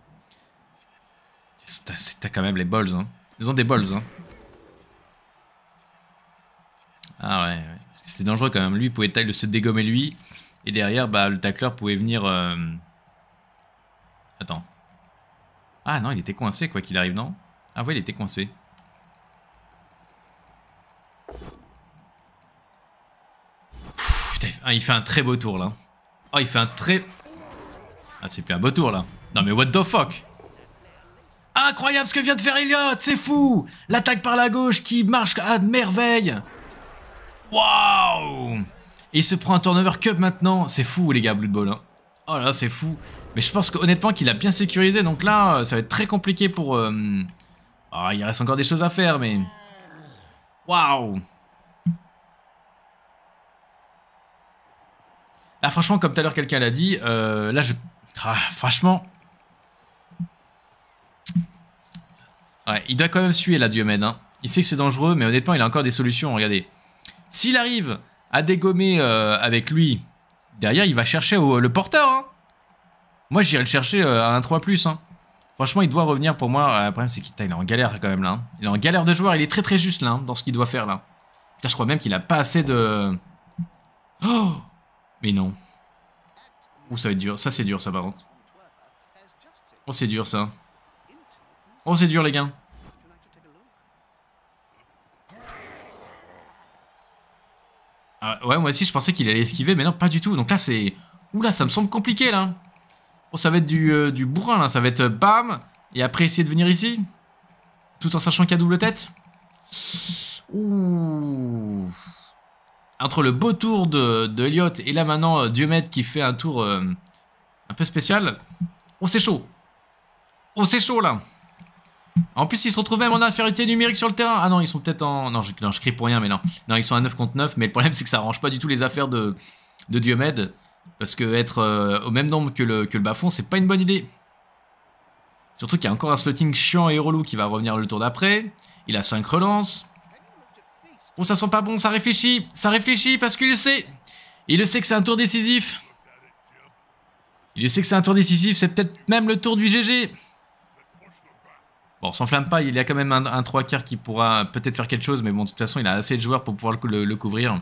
[SPEAKER 1] T'as quand même les balls. Hein. Ils ont des balls. Hein. Ah ouais, ouais. c'était dangereux quand même. Lui, il pouvait se dégommer lui. Et derrière, bah, le tacleur pouvait venir... Euh, Attends. Ah non, il était coincé quoi qu'il arrive, non Ah ouais, il était coincé. il fait un très beau tour là. Oh, il fait un très... Ah, c'est plus un beau tour, là. Non, mais what the fuck Incroyable ce que vient de faire Elliot C'est fou L'attaque par la gauche qui marche à merveille Waouh Et il se prend un turnover cup maintenant. C'est fou, les gars, Blood Ball Hein. Oh là c'est fou. Mais je pense honnêtement qu'il a bien sécurisé. Donc là, euh, ça va être très compliqué pour... Oh, il reste encore des choses à faire, mais... Waouh Là, ah, franchement, comme tout à l'heure, quelqu'un l'a dit, euh, là, je... Ah, franchement... Ouais, il doit quand même suer, la Diomède. Hein. Il sait que c'est dangereux, mais honnêtement, il a encore des solutions, regardez. S'il arrive à dégommer euh, avec lui, derrière, il va chercher le porteur. Hein. Moi, j'irai le chercher euh, à un 3+. Hein. Franchement, il doit revenir pour moi. Ah, le problème, c'est qu'il est en galère quand même, là. Hein. Il est en galère de joueur. Il est très très juste, là, dans ce qu'il doit faire, là. Putain, je crois même qu'il a pas assez de... Oh mais non. Ouh, ça va être dur. Ça, c'est dur, ça, par contre. Oh, c'est dur, ça. Oh, c'est dur, les gars. Ah, ouais, moi aussi, je pensais qu'il allait esquiver, mais non, pas du tout. Donc là, c'est... Oula, ça me semble compliqué, là. Oh, ça va être du, euh, du bourrin, là. Ça va être euh, bam, et après essayer de venir ici. Tout en sachant qu'il y a double tête. Ouh entre le beau tour de, de et là maintenant euh, Diomède qui fait un tour euh, un peu spécial, Oh c'est chaud Oh c'est chaud là. En plus, ils se retrouvent même en infériorité numérique sur le terrain. Ah non, ils sont peut-être en... Non je, crie pour rien, mais non. Non, ils sont à 9 contre 9, mais le problème, c'est que ça arrange pas du tout les affaires de, de Diomède. Parce que être euh, au même nombre que le, que le bas-fond, c'est pas une bonne idée. Surtout qu'il y a encore un slotting chiant et relou qui va revenir le tour d'après. Il a 5 relances. Bon, ça sent pas bon, ça réfléchit. Ça réfléchit parce qu'il le sait. Il le sait que c'est un tour décisif. Il le sait que c'est un tour décisif, c'est peut-être même le tour du GG. Bon, s'enflamme pas, il y a quand même un, 3 quarts qui pourra peut-être faire quelque chose, mais bon, de toute façon, il a assez de joueurs pour pouvoir le, couvrir.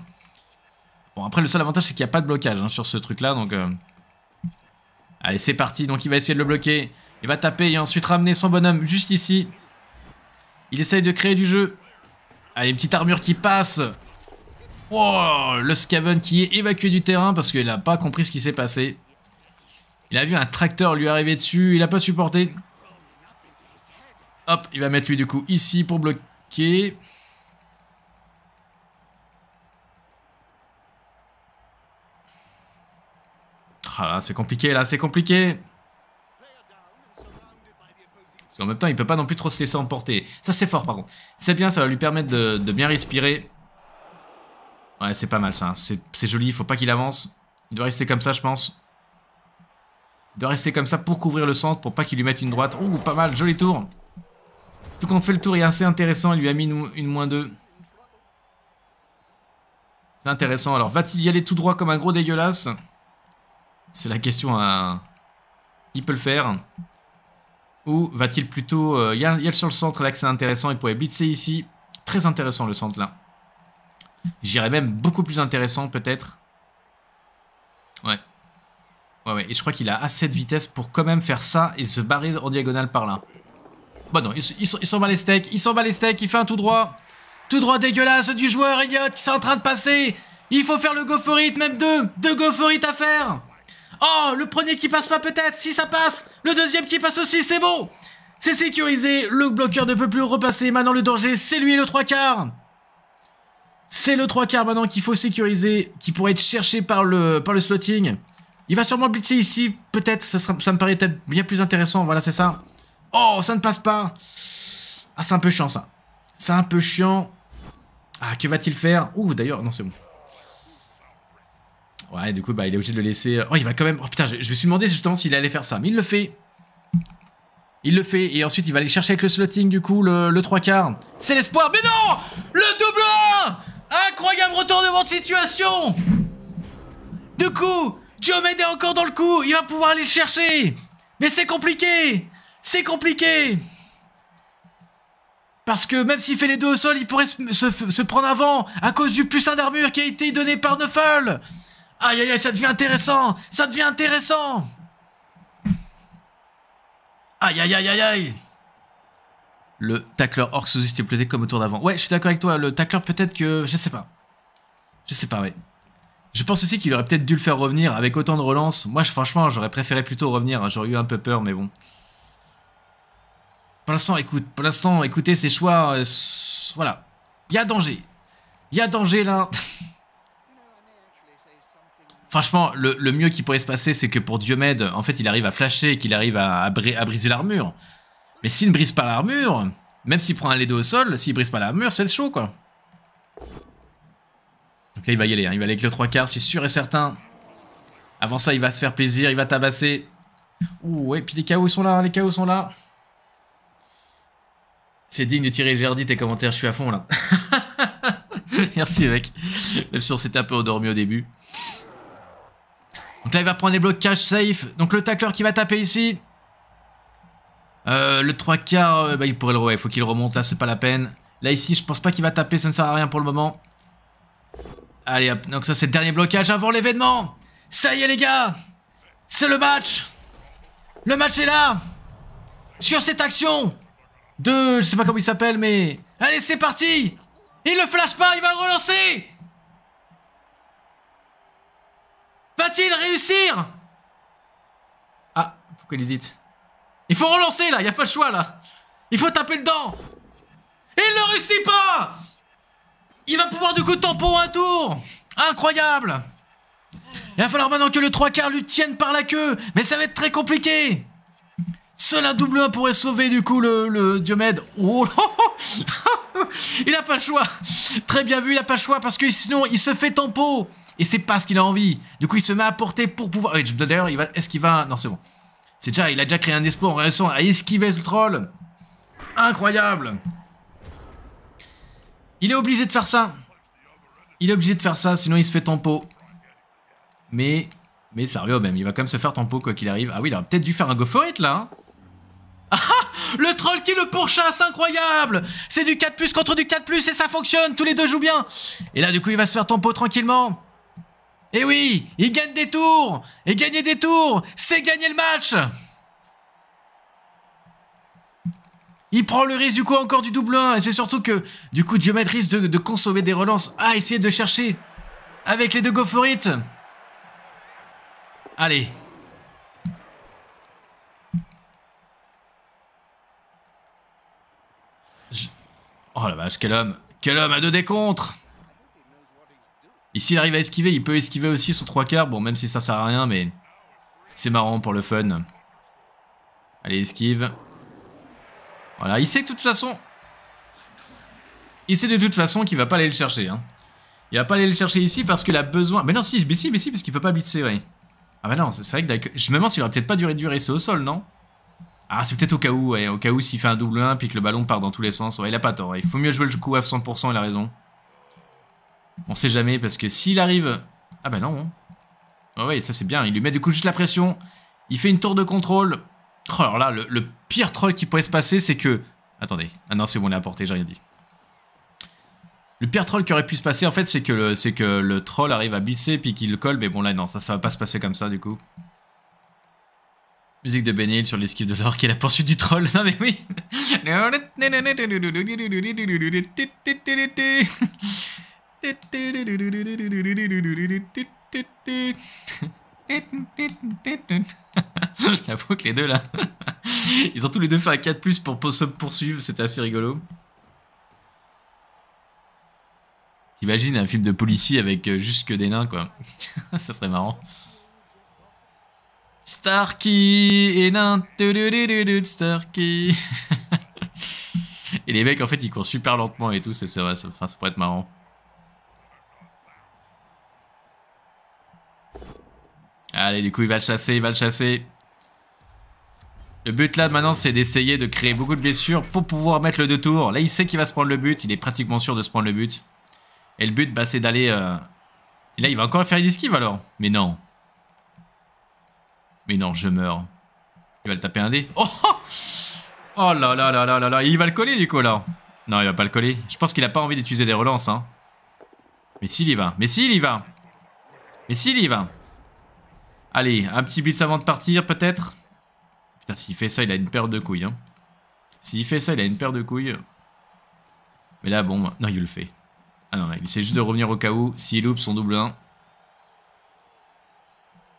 [SPEAKER 1] Bon, après, le seul avantage, c'est qu'il n'y a pas de blocage hein, sur ce truc-là, donc... Euh, allez, c'est parti, donc il va essayer de le bloquer. Il va taper et ensuite ramener son bonhomme juste ici. Il essaye de créer du jeu. Allez, une petite armure qui passe. Oh, le Scaven qui est évacué du terrain parce qu'il n'a pas compris ce qui s'est passé. Il a vu un tracteur lui arriver dessus, il a pas supporté. Hop, il va mettre lui du coup ici pour bloquer. Ah là, c'est compliqué là, c'est compliqué. Parce qu'en même temps, il peut pas non plus trop se laisser emporter. Ça, c'est fort, par contre. C'est bien, ça va lui permettre de, bien respirer. Ouais, c'est pas mal, ça. C'est joli, il faut pas qu'il avance. Il doit rester comme ça, je pense. Il doit rester comme ça pour couvrir le centre, pour pas qu'il lui mette une droite. Ouh, pas mal, joli tour. Tout compte fait, le tour il est assez intéressant. Il lui a mis une, moins deux. C'est intéressant. Alors, va-t-il y aller tout droit comme un gros dégueulasse C'est la question à... Il peut le faire. Ou va-t-il plutôt... Euh, y a sur le centre, là que c'est intéressant, il pourrait blitzer ici. Très intéressant le centre là. J'irais même beaucoup plus intéressant peut-être. Ouais. Ouais, ouais. Et je crois qu'il a assez de vitesse pour quand même faire ça et se barrer en diagonale par là. Bon non, il, s'en bat les steaks, il s'en bat les steaks, il fait un tout droit. Tout droit dégueulasse du joueur, idiot, qui s'est en train de passer. Il faut faire le go for it, même deux. Deux go for it à faire. Oh, le premier qui passe pas peut-être, si ça passe Le deuxième qui passe aussi, c'est bon C'est sécurisé, le bloqueur ne peut plus repasser, maintenant le danger, c'est lui le trois quarts C'est le trois quarts maintenant qu'il faut sécuriser, qui pourrait être cherché par le, par le slotting. Il va sûrement blitzer ici, peut-être, ça, ça, me paraît peut-être bien plus intéressant, voilà, c'est ça. Oh, ça ne passe pas Ah, c'est un peu chiant, ça. C'est un peu chiant. Ah, que va-t-il faire Ouh, d'ailleurs, non, c'est bon. Ouais, du coup, bah, il est obligé de le laisser. Euh, oh, il va quand même. Oh putain, je, me suis demandé justement s'il allait faire ça, mais il le fait. Il le fait, et ensuite il va aller chercher avec le slotting, du coup, le, le 3 quarts. C'est l'espoir, mais non Le double 1 Incroyable retournement de situation Du coup, Diomède est encore dans le coup, il va pouvoir aller le chercher Mais c'est compliqué C'est compliqué parce que même s'il fait les deux au sol, il pourrait se, prendre avant à cause du plus d'armure qui a été donné par Neufel Aïe aïe aïe, ça devient intéressant Ça devient intéressant Aïe aïe aïe aïe aïe Le tacleur hors sous-estimé comme au tour d'avant. Ouais, je suis d'accord avec toi, le tacleur peut-être que... Je sais pas. Je sais pas, ouais. Je pense aussi qu'il aurait peut-être dû le faire revenir avec autant de relance. Moi, franchement, j'aurais préféré plutôt revenir. Hein. J'aurais eu un peu peur, mais bon. Pour l'instant, écoute, pour l'instant, écoutez ses choix. Euh, voilà. Il y a danger. Il y a danger, là. franchement, le, mieux qui pourrait se passer, c'est que pour Diomède, en fait, il arrive à flasher, qu'il arrive à, briser l'armure. Mais s'il ne brise pas l'armure, même s'il prend un les au sol, s'il brise pas l'armure, c'est le show, quoi. Donc là, il va y aller, hein. il va aller avec le 3 quarts, c'est sûr et certain. Avant ça, il va se faire plaisir, il va tabasser. Ouh, ouais, puis les KO sont là, les KO sont là. C'est digne de tirer le jardin tes commentaires, je suis à fond, là. Merci, mec. Même si on un peu endormi au début. Donc là, il va prendre les blocages safe. Donc le tacleur qui va taper ici. Euh, le 3 quarts, euh, bah, il pourrait le il faut qu'il remonte là, c'est pas la peine. Là ici, je pense pas qu'il va taper, ça ne sert à rien pour le moment. Allez donc ça c'est le dernier blocage avant l'événement. Ça y est les gars, c'est le match. Le match est là. Sur cette action de, je sais pas comment il s'appelle mais... Allez c'est parti Il le flash pas, il va relancer Va-t-il réussir Ah, pourquoi il hésite Il faut relancer là, il n'y a pas le choix là. Il faut taper dedans. Il ne réussit pas Il va pouvoir du coup tampon un tour. Incroyable Il va falloir maintenant que le 3 quarts lui tienne par la queue, mais ça va être très compliqué. Seul un double 1 pourrait sauver du coup le, le Diomède. Oh il n'a pas le choix. Très bien vu, il n'a pas le choix parce que sinon il se fait tempo. Et c'est pas ce qu'il a envie. Du coup, il se met à porter pour pouvoir. D'ailleurs, va. Est-ce qu'il va. Non, c'est bon. C'est déjà. Il a déjà créé un espoir en réussissant à esquiver ce troll. Incroyable. Il est obligé de faire ça. Il est obligé de faire ça, sinon il se fait tempo. Mais. Mais au même. Ben, il va quand même se faire tempo, quoi qu'il arrive. Ah oui, il aurait peut-être dû faire un go for it, là. Hein. Ah, ah Le troll qui le pourchasse, incroyable C'est du 4 contre du 4 et ça fonctionne, tous les deux jouent bien Et là du coup il va se faire tempo tranquillement et eh oui, il gagne des tours Et gagner des tours, c'est gagner le match Il prend le risque du coup encore du double 1 et c'est surtout que du coup Diomètre risque de, consommer des relances. Ah, essayer de chercher avec les deux go Allez. Oh la vache, quel homme Quel homme à deux décontres Ici, il arrive à esquiver, il peut esquiver aussi son 3 quarts. Bon, même si ça sert à rien, mais c'est marrant pour le fun. Allez, esquive. Voilà, il sait de toute façon... Il sait de toute façon qu'il va pas aller le chercher. Il hein. Il va pas aller le chercher ici parce qu'il a besoin... Mais non, si, mais si, mais si, parce qu'il peut pas blitzer, ouais. Ah bah non, c'est vrai que... Je me demande s'il aurait peut-être pas dû durer, c'est au sol, non ah, c'est peut-être au cas où, ouais. Au cas où, s'il fait un double 1 puis que le ballon part dans tous les sens, ouais, il a pas tort. Il faut mieux jouer le coup à 100%, il a raison. On sait jamais, parce que s'il arrive... Ah bah non. Hein. Ah ouais, ça c'est bien, il lui met du coup juste la pression. Il fait une tour de contrôle. Oh, alors là, le, pire troll qui pourrait se passer, c'est que... Attendez. Ah non, c'est bon, on l'a apporté, j'ai rien dit. Le pire troll qui aurait pu se passer, en fait, c'est que, c'est que le troll arrive à bisser puis qu'il le colle. Mais bon, là, non, ça, ça va pas se passer comme ça, du coup. Musique de Benil sur l'esquive de l'or qui est la poursuite du troll. Non, mais oui J'avoue que les deux là, ils ont tous les deux fait un 4 plus pour, se poursuivre, c'était assez rigolo. T'imagines un film de policier avec euh, juste que des nains quoi, ça serait marrant. Starkey et nain, Starkey. et les mecs en fait ils courent super lentement et tout, c'est ça pourrait être marrant. Allez, du coup, il va le chasser, il va le chasser. Le but là maintenant c'est d'essayer de créer beaucoup de blessures pour pouvoir mettre le deux tours. Là il sait qu'il va se prendre le but, il est pratiquement sûr de se prendre le but. Et le but bah, c'est d'aller... Euh, là il va encore faire une esquive alors. Mais non. Mais non je meurs. Il va le taper un dé. Oh Oh, oh là là là là là là. il va le coller du coup là. Non il va pas le coller. Je pense qu'il a pas envie d'utiliser des relances. Hein. Mais s'il y va. Mais s'il y va. Mais s'il y va. Allez, un petit blitz avant de partir, peut-être Putain, s'il fait ça, il a une paire de couilles. Hein. S'il fait ça, il a une paire de couilles. Mais là, bon, non, il le fait. Ah non, là, il essaie juste de revenir au cas où. S'il loupe son double 1.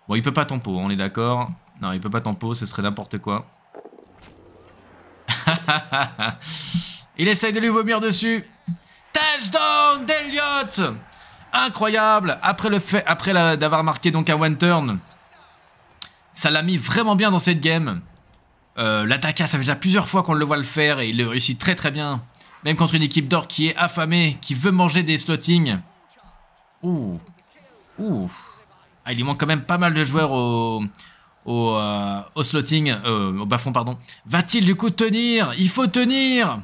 [SPEAKER 1] Bon, il peut pas tempo, on est d'accord. Non, il peut pas tempo, ce serait n'importe quoi. il essaye de lui vomir dessus. Touchdown d'Elliott Incroyable Après, le fait, après d'avoir marqué donc un one turn, ça l'a mis vraiment bien dans cette game. Euh, ça fait déjà plusieurs fois qu'on le voit le faire et il le réussit très très bien. Même contre une équipe d'or qui est affamée, qui veut manger des slottings. Ouh. Ouh. Ah, il manque quand même pas mal de joueurs au, au, euh, slotting, euh, au bas-fond, pardon. Va-t-il du coup tenir Il faut tenir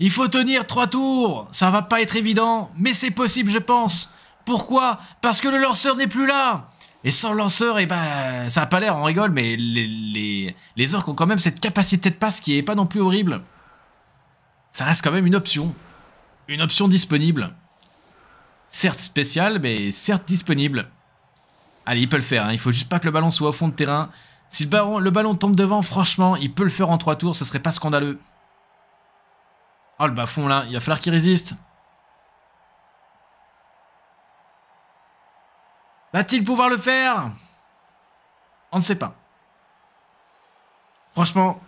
[SPEAKER 1] Il faut tenir trois tours Ça va pas être évident, mais c'est possible, je pense. Pourquoi Parce que le lanceur n'est plus là et sans lanceur, et eh ben, ça a pas l'air, on rigole, mais les, orques ont quand même cette capacité de passe qui est pas non plus horrible. Ça reste quand même une option. Une option disponible. Certes spéciale, mais certes disponible. Allez, il peut le faire, hein. il faut juste pas que le ballon soit au fond de terrain. Si le ballon, le ballon tombe devant, franchement, il peut le faire en trois tours, ce serait pas scandaleux. Oh, le bas-fond, là, il va falloir qu'il résiste. Va-t-il pouvoir le faire On ne sait pas. Franchement,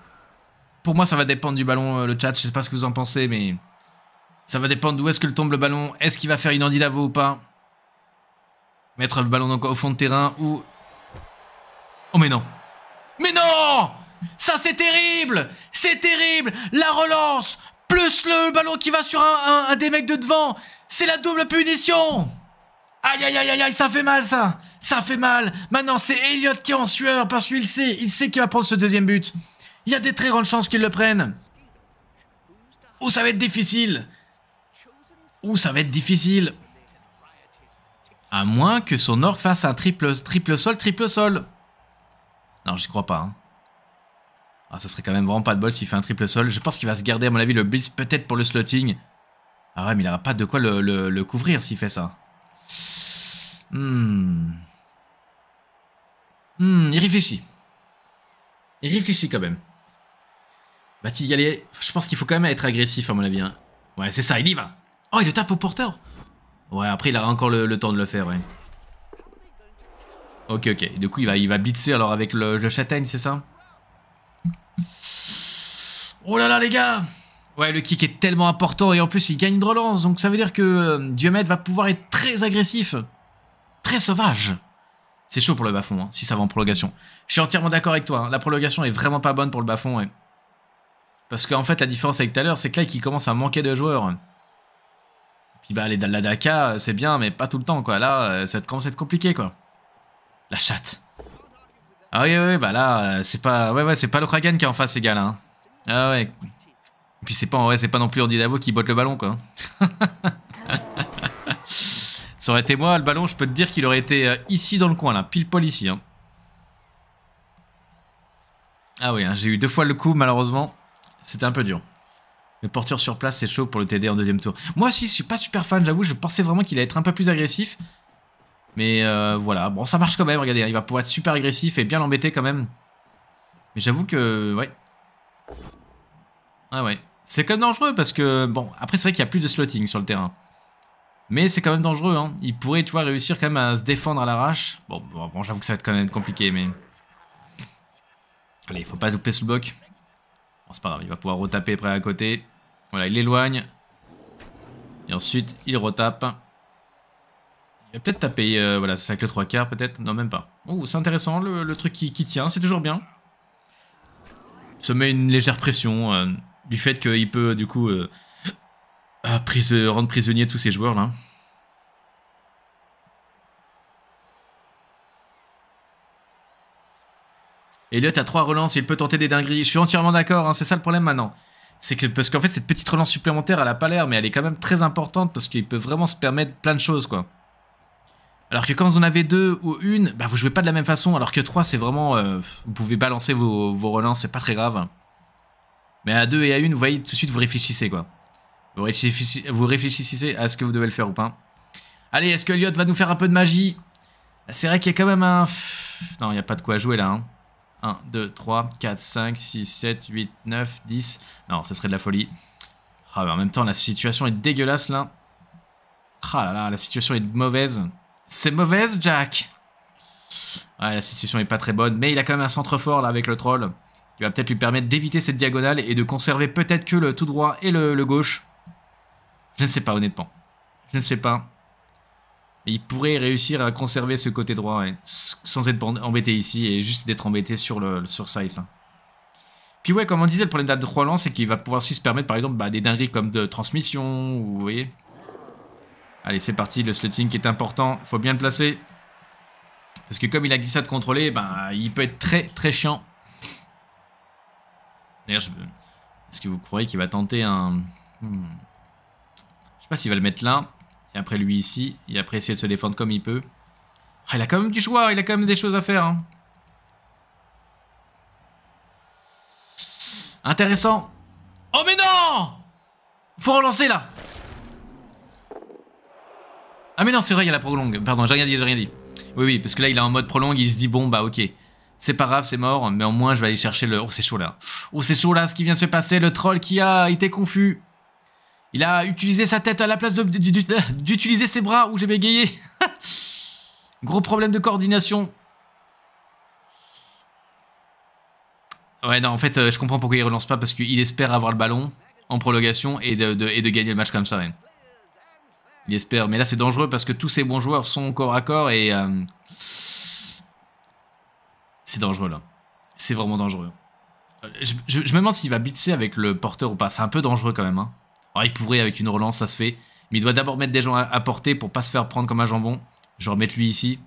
[SPEAKER 1] pour moi, ça va dépendre du ballon, euh, le chat. Je sais pas ce que vous en pensez, mais ça va dépendre d'où est-ce que le tombe le ballon. Est-ce qu'il va faire une Andy ou pas Mettre le ballon au fond de terrain ou... Oh mais non Mais non Ça c'est terrible C'est terrible La relance Plus le ballon qui va sur un des mecs de devant C'est la double punition Aïe aïe aïe aïe ça fait mal ça Ça fait mal Maintenant c'est Elliot qui est en sueur parce qu'il sait, il sait qu'il va prendre ce deuxième but. Il y a des très grandes chances qu'il le prenne. Ou ça va être difficile. Ou ça va être difficile. À moins que son orc fasse un triple, triple sol, triple sol. Non, j'y crois pas. Hein. Ah, ça serait quand même vraiment pas de bol s'il fait un triple sol. Je pense qu'il va se garder, à mon avis, le blitz peut-être pour le slotting. Ah ouais, mais il n'aura pas de quoi le couvrir s'il fait ça. Hmm. Hmm, il réfléchit. Il réfléchit quand même. Bah, y aller. Je pense qu'il faut quand même être agressif, à mon avis. Hein. Ouais, c'est ça, il y va. Oh, il le tape au porteur. Ouais, après, il aura encore le, temps de le faire, ouais. Ok, ok. Du coup, il va, il va blitzer alors avec le châtaigne, c'est ça Oh là là, les gars Ouais, le kick est tellement important et en plus il gagne de relance, donc ça veut dire que euh, Diomède va pouvoir être très agressif, très sauvage. C'est chaud pour le bafon hein, si ça va en prolongation. Je suis entièrement d'accord avec toi, hein. la prolongation est vraiment pas bonne pour le bafon Parce qu'en fait, la différence avec tout à l'heure, c'est que là, il commence à manquer de joueurs. Puis bah, les, la euh, c'est bien, mais pas tout le temps, quoi. Là, euh, ça commence à être compliqué, quoi. La chatte. Ah oui, oui, bah là, c'est pas... Ouais, ouais, c'est pas le Kragan qui est en face, les gars, là. Hein. Ah ouais... Et puis c'est pas en vrai, c'est pas non plus Andy qui botte le ballon, quoi. Ça aurait été moi, le ballon, je peux te dire qu'il aurait été euh, ici dans le coin, là, pile poil ici. Hein. Ah oui, hein, j'ai eu deux fois le coup, malheureusement. C'était un peu dur. Le porteur sur place, c'est chaud pour le TD en deuxième tour. Moi aussi, je suis pas super fan, j'avoue. Je pensais vraiment qu'il allait être un peu plus agressif. Mais euh, voilà, bon, ça marche quand même, regardez. Hein, il va pouvoir être super agressif et bien l'embêter quand même. Mais j'avoue que... Ouais. Ah ouais. C'est quand même dangereux parce que, bon, après c'est vrai qu'il n'y a plus de slotting sur le terrain. Mais c'est quand même dangereux, hein. Il pourrait, tu vois, réussir quand même à se défendre à l'arrache. Bon, bon, j'avoue que ça va être quand même compliqué, mais... Allez, il faut pas louper ce bloc. Bon, c'est pas grave, il va pouvoir retaper près à côté. Voilà, il éloigne. Et ensuite, il retape. Il va peut-être taper, euh, voilà, c'est avec le 3 quarts peut-être Non, même pas. Oh, c'est intéressant, le, truc qui, tient, c'est toujours bien. Se met une légère pression... Euh du fait qu'il peut du coup euh, ah, rendre prisonnier tous ces joueurs là. Elliot a trois relances, il peut tenter des dingueries. Je suis entièrement d'accord, hein, c'est ça le problème maintenant. C'est que parce qu'en fait cette petite relance supplémentaire, elle a pas l'air, mais elle est quand même très importante parce qu'il peut vraiment se permettre plein de choses quoi. Alors que quand vous en avez deux ou une, bah vous jouez pas de la même façon. Alors que trois, c'est vraiment, euh, vous pouvez balancer vos relances, c'est pas très grave. Mais à deux et à une, vous voyez, tout de suite, vous réfléchissez, quoi. Vous réfléchissez, à ce que vous devez le faire ou pas. Allez, est-ce que Elliot va nous faire un peu de magie bah, C'est vrai qu'il y a quand même un... Non, il n'y a pas de quoi jouer, là. 1, 2, 3, 4, 5, 6, 7, 8, 9, 10... Non, ça serait de la folie. Ah, mais en même temps, la situation est dégueulasse, là. Ah là là, la situation est mauvaise. C'est mauvaise, Jack Ouais, la situation est pas très bonne, mais il a quand même un centre fort, là, avec le troll. Il va peut-être lui permettre d'éviter cette diagonale et de conserver peut-être que le tout droit et le, gauche. Je ne sais pas, honnêtement. Je ne sais pas. il pourrait réussir à conserver ce côté droit sans être embêté ici et juste d'être embêté sur, le, sur size. Hein. Puis ouais, comme on disait, le problème de c'est qu'il va pouvoir aussi se permettre, par exemple, bah, des dingueries comme de transmission, vous voyez. Allez, c'est parti, le slotting est important, faut bien le placer. Parce que comme il a glissade contrôlée, bah, il peut être très très chiant D'ailleurs, je... est-ce que vous croyez qu'il va tenter un... Hmm. Je sais pas s'il va le mettre là, et après lui ici, et après essayer de se défendre comme il peut. Ah, il a quand même du choix, il a quand même des choses à faire. Hein. Intéressant. Oh mais non Faut relancer là Ah mais non, c'est vrai, il y a la prolongue. Pardon, j'ai rien dit, j'ai rien dit. Oui, oui, parce que là, il est en mode prolongue, il se dit, bon, bah ok, c'est pas grave, c'est mort, mais au moins je vais aller chercher le... Oh c'est chaud là. Oh c'est chaud là, ce qui vient de se passer, le troll qui a été confus. Il a utilisé sa tête à la place d'utiliser ses bras où j'ai bégayé. Gros problème de coordination. Ouais, non, en fait, euh, je comprends pourquoi il relance pas parce qu'il espère avoir le ballon en prolongation et de, gagner le match comme ça. même. Il espère, mais là c'est dangereux parce que tous ces bons joueurs sont corps à corps et. Euh, c'est dangereux là. C'est vraiment dangereux. Je, me demande s'il va blitzer avec le porteur ou pas. C'est un peu dangereux quand même. il pourrait avec une relance, ça se fait. Mais il doit d'abord mettre des gens à, portée pour pas se faire prendre comme un jambon. Genre mettre lui ici.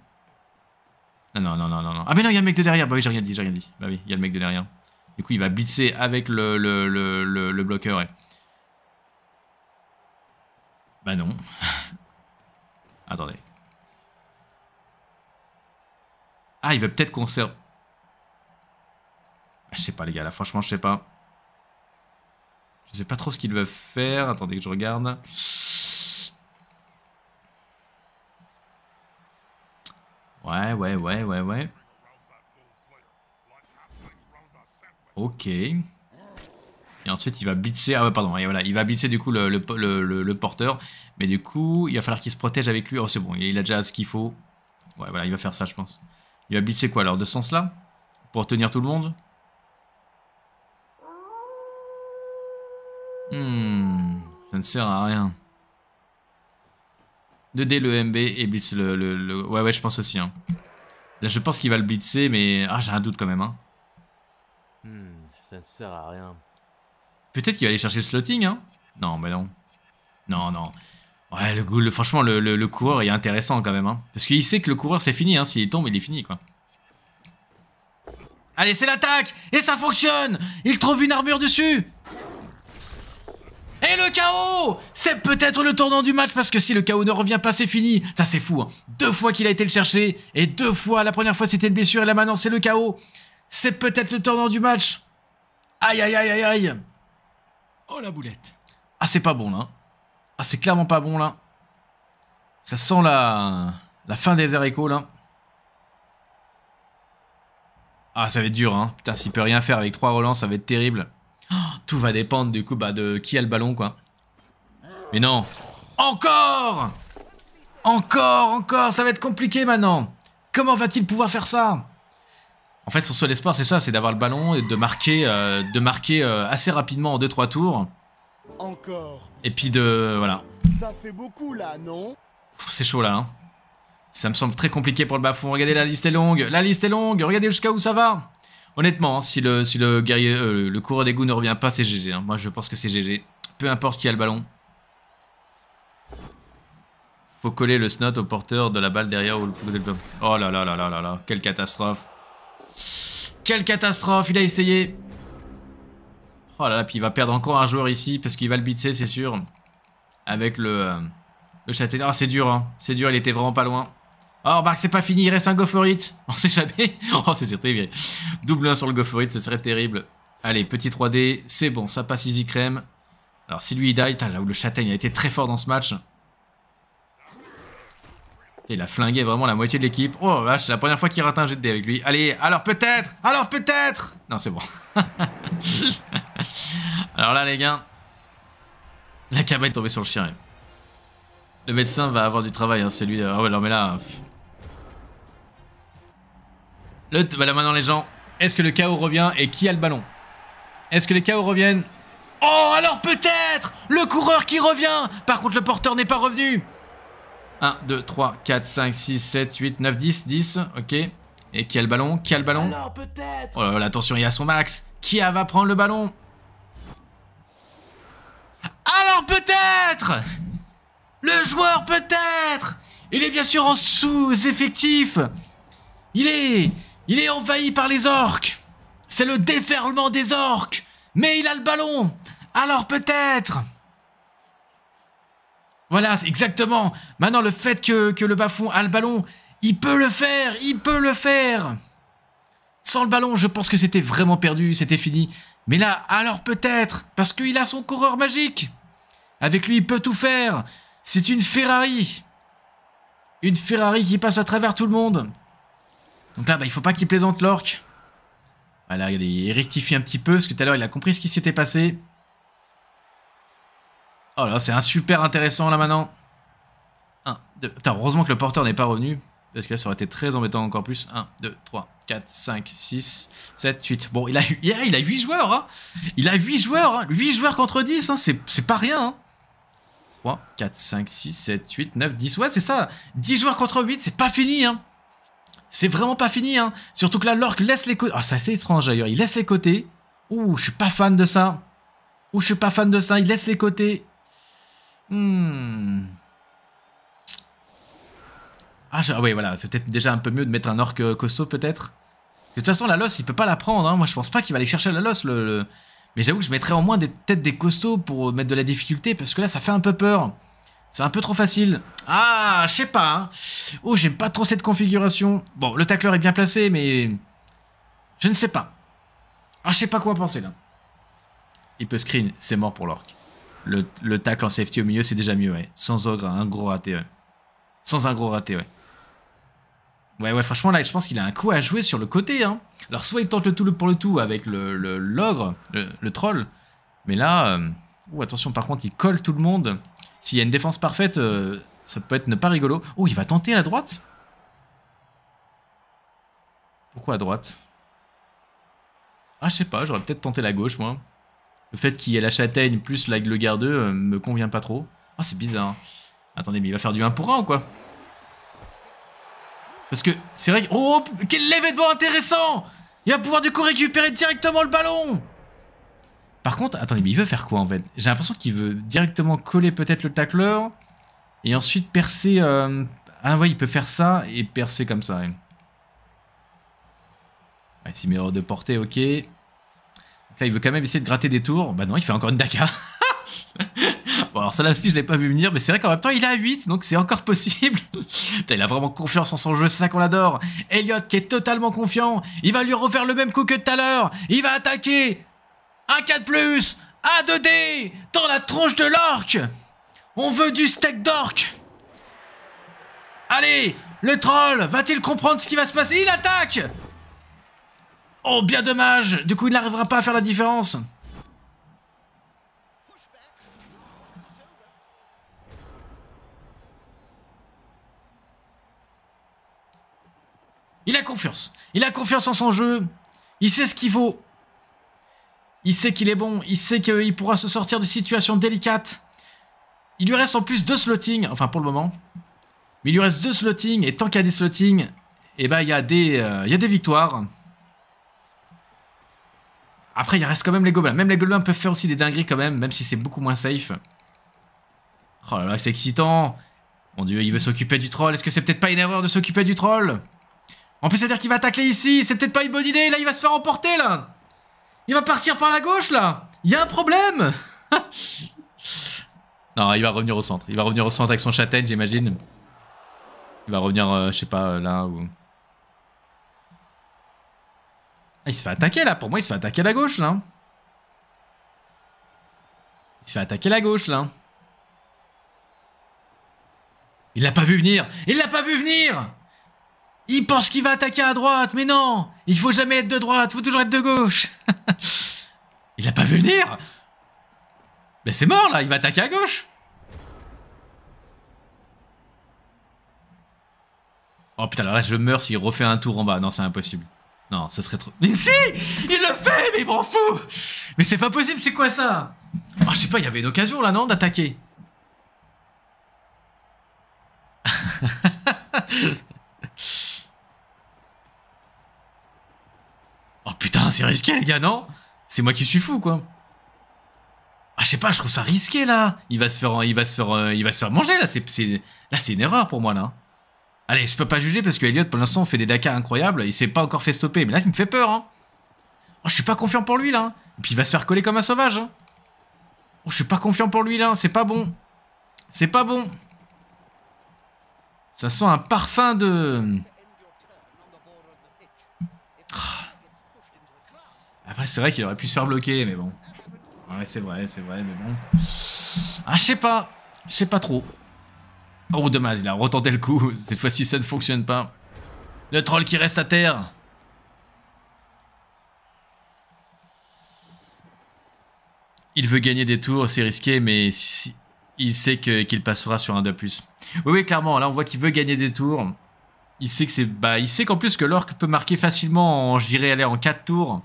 [SPEAKER 1] Non, non, non, non, non. Ah mais non, il y a le mec de derrière. Bah oui, j'ai rien dit, j'ai rien dit. Bah oui, il y a le mec de derrière. Du coup, il va blitzer avec le, le, bloqueur. Bah non. Attendez. Ah, il va peut-être conserver... Je sais pas, les gars, là, franchement, je sais pas. Je sais pas trop ce qu'il veulent faire. Attendez que je regarde. Ouais, ouais, ouais, ouais, ouais. Ok. Et ensuite, il va blitzer. Ah ouais, pardon. Et voilà, il va blitzer du coup le, porteur. Mais du coup, il va falloir qu'il se protège avec lui. Oh, c'est bon, il a déjà ce qu'il faut. Ouais, voilà, il va faire ça, je pense. Il va blitzer quoi alors De sens-là Pour tenir tout le monde Hmm, ça ne sert à rien. 2D le MB et blitz le, le, Ouais, ouais, je pense aussi. Hein. Là, je pense qu'il va le blitzer, mais... Ah, j'ai un doute quand même. Hein. Hmm, ça ne sert à rien. Peut-être qu'il va aller chercher le slotting, hein Non, mais non. Non, non. Ouais, le, franchement, le, le, coureur est intéressant quand même. Hein. Parce qu'il sait que le coureur, c'est fini. Hein. S'il tombe, il est fini, quoi. Allez, c'est l'attaque Et ça fonctionne Il trouve une armure dessus le chaos C'est peut-être le tournant du match parce que si le chaos ne revient pas, c'est fini. Ça c'est fou. Hein. Deux fois qu'il a été le chercher et deux fois, la première fois c'était une blessure et là maintenant c'est le chaos C'est peut-être le tournant du match. Aïe aïe aïe aïe aïe. Oh la boulette. Ah c'est pas bon là. Hein. Ah c'est clairement pas bon là. Ça sent la, la fin des échos là. Ah ça va être dur hein. Putain s'il peut rien faire avec trois relances ça va être terrible tout va dépendre du coup bah, de qui a le ballon quoi. Mais non Encore Encore, encore Ça va être compliqué maintenant Comment va-t-il pouvoir faire ça En fait son seul espoir c'est ça, c'est d'avoir le ballon et de marquer, euh, de marquer euh, assez rapidement en 2-3 tours. Encore Et puis de... voilà. Ça fait beaucoup là, non C'est chaud là, hein. Ça me semble très compliqué pour le fond. Regardez, la liste est longue. La liste est longue. Regardez jusqu'à où ça va. Honnêtement, hein, si le, si le guerrier, euh, le coureur d'égout ne revient pas, c'est GG. Hein. Moi, je pense que c'est GG. Peu importe qui a le ballon. Faut coller le snot au porteur de la balle derrière Oh là là là là là là. Quelle catastrophe. Quelle catastrophe. Il a essayé. Oh là là, puis il va perdre encore un joueur ici parce qu'il va le bitser, c'est sûr. Avec le, château. Euh, le ah, c'est dur, hein. C'est dur, il était vraiment pas loin. Oh, Marc, c'est pas fini, il reste un Gophorit. On sait jamais. oh, c'est terrible. Double 1 sur le Gophorit, ce serait terrible. Allez, petit 3D, c'est bon, ça passe easy crème. Alors, si lui il die, là où le châtaigne a été très fort dans ce match. Il a flingué vraiment la moitié de l'équipe. Oh vache, c'est la première fois qu'il rate un jet de avec lui. Allez, alors peut-être Alors peut-être Non, c'est bon. alors là, les gars, la cabane est tombée sur le chien. Le médecin va avoir du travail, hein, c'est lui. Oh, ouais, mais là, voilà bah, maintenant les gens. Est-ce que le chaos revient et qui a le ballon Est-ce que les chaos reviennent Oh, alors peut-être Le coureur qui revient Par contre, le porteur n'est pas revenu 1, 2, 3, 4, 5, 6, 7, 8, 9, 10, 10, ok. Et qui a le ballon Qui a le ballon Oh là là, attention, il y a son max. Qui va prendre le ballon Alors peut-être Le joueur peut-être Il est bien sûr en sous-effectif Il est il est envahi par les orques C'est le déferlement des orques Mais il a le ballon Alors peut-être Voilà, exactement Maintenant, le fait que, que le Bafon a le ballon, il peut le faire Il peut le faire Sans le ballon, je pense que c'était vraiment perdu, c'était fini. Mais là, alors peut-être Parce qu'il a son coureur magique Avec lui, il peut tout faire C'est une Ferrari Une Ferrari qui passe à travers tout le monde donc là, bah, il faut pas qu'il plaisante l'orque. il rectifie un petit peu, parce que tout à l'heure, il a compris ce qui s'était passé. Oh là, c'est un super intéressant, là, maintenant. 1, 2... heureusement que le porteur n'est pas revenu, parce que là, ça aurait été très embêtant encore plus. 1, 2, 3, 4, 5, 6, 7, 8. Bon, il a, il a 8 joueurs, hein Il a 8 joueurs, hein 8 joueurs contre 10, hein C'est pas rien, hein 3, 4, 5, 6, 7, 8, 9, 10. Ouais, c'est ça. 10 joueurs contre 8, c'est pas fini, hein c'est vraiment pas fini, hein. Surtout que là, l'orc laisse les côtés. Ah, c'est assez étrange d'ailleurs. Il laisse les côtés. Ouh, je suis pas fan de ça. Ouh, je suis pas fan de ça. Il laisse les côtés. Hmm. Ah, ah oui, voilà. C'est peut-être déjà un peu mieux de mettre un orc euh, costaud, peut-être. de toute façon, la Loss il peut pas la prendre. Hein. Moi, je pense pas qu'il va aller chercher la losse. Le, Mais j'avoue que je mettrais en moins des têtes des costauds pour euh, mettre de la difficulté. Parce que là, ça fait un peu peur. C'est un peu trop facile. Ah, je sais pas. Hein. Oh, j'aime pas trop cette configuration. Bon, le tacleur est bien placé, mais... Je ne sais pas. Ah, je sais pas quoi penser, là. Il peut screen, c'est mort pour l'orc. Le, le, tacle en safety au milieu, c'est déjà mieux, ouais. Sans ogre, un gros raté, ouais. Sans un gros raté, ouais. Ouais, ouais, franchement, là, je pense qu'il a un coup à jouer sur le côté, hein. Alors, soit il tente le tout pour le tout avec l'ogre, le, l'ogre, le, troll. Mais là... Euh, oh, attention, par contre, il colle tout le monde. S'il y a une défense parfaite, euh, ça peut être ne pas rigolo. Oh, il va tenter à la droite Pourquoi à droite Ah, je sais pas, j'aurais peut-être tenté la gauche, moi. Le fait qu'il y ait la châtaigne plus le gardeux euh, me convient pas trop. Ah, oh, c'est bizarre. Attendez, mais il va faire du 1 pour 1 ou quoi Parce que c'est vrai Oh, quel événement intéressant Il va pouvoir du coup récupérer directement le ballon par contre, attendez, mais il veut faire quoi en fait J'ai l'impression qu'il veut directement coller peut-être le tacleur et ensuite percer... Euh, ah ouais, il peut faire ça et percer comme ça. Ouais. de portée, ok. là, il veut quand même essayer de gratter des tours. Bah non, il fait encore une dakar. bon, alors ça là aussi, je l'ai pas vu venir, mais c'est vrai qu'en même temps, il a 8, donc c'est encore possible. Putain, il a vraiment confiance en son jeu, c'est ça qu'on adore. Elliot qui est totalement confiant, il va lui refaire le même coup que tout à l'heure. Il va attaquer 4 plus 2D Dans la tronche de l'orque On veut du steak d'orque Allez Le troll Va-t-il comprendre ce qui va se passer Il attaque Oh, bien dommage Du coup, il n'arrivera pas à faire la différence. Il a confiance. Il a confiance en son jeu. Il sait ce qu'il vaut. Il sait qu'il est bon, il sait qu'il pourra se sortir de situations délicates. Il lui reste en plus deux slottings, enfin pour le moment. Mais il lui reste deux slottings et tant qu'il y a des slottings, eh ben, il y, a des, euh, il y a des victoires. Après, il reste quand même les gobelins. Même les gobelins peuvent faire aussi des dingueries quand même, même si c'est beaucoup moins safe. Oh là là, c'est excitant Mon dieu, il veut s'occuper du troll. Est-ce que c'est peut-être pas une erreur de s'occuper du troll En plus, ça veut dire qu'il va attaquer ici. C'est peut-être pas une bonne idée. Là, il va se faire emporter, là il va partir par la gauche, là Il y a un problème Non, il va revenir au centre. Il va revenir au centre avec son châtaigne, j'imagine. Il va revenir, euh, je sais pas, euh, là où. Ah, il se fait attaquer, là. Pour moi, il se fait attaquer à la gauche, là. Il se fait attaquer à la gauche, là. Il l'a pas vu venir Il l'a pas vu venir il pense qu'il va attaquer à droite, mais non Il faut jamais être de droite, faut toujours être de gauche Il a pas vu venir Mais c'est mort là, il va attaquer à gauche Oh putain, là je meurs s'il refait un tour en bas. Non, c'est impossible. Non, ça serait trop... Mais si Il le fait, mais il m'en fout Mais c'est pas possible, c'est quoi ça ah, je sais pas, il y avait une occasion là, non, d'attaquer Putain, c'est risqué, les gars, non C'est moi qui suis fou, quoi. Ah, je sais pas, je trouve ça risqué, là. Il va se faire, il va se faire, euh, il va se faire manger, là. C'est, là, c'est une erreur pour moi, là. Allez, je peux pas juger parce que Elliot, pour l'instant, fait des Dakar incroyables. Il s'est pas encore fait stopper. Mais là, il me fait peur, hein. Oh, je suis pas confiant pour lui, là. Et puis, il va se faire coller comme un sauvage. Hein. Oh, je suis pas confiant pour lui, là. C'est pas bon. C'est pas bon. Ça sent un parfum de... Après, c'est vrai qu'il aurait pu se faire bloquer, mais bon. Ouais, c'est vrai, c'est vrai, mais bon. Ah, je sais pas. Je sais pas trop. Oh, dommage, il a retenté le coup. Cette fois-ci, ça ne fonctionne pas. Le troll qui reste à terre. Il veut gagner des tours, c'est risqué, mais il sait qu'il passera sur un de plus. Oui, oui, clairement, là on voit qu'il veut gagner des tours. Il sait que c'est. Bah, il sait qu'en plus que l'orc peut marquer facilement je dirais, aller en 4 tours.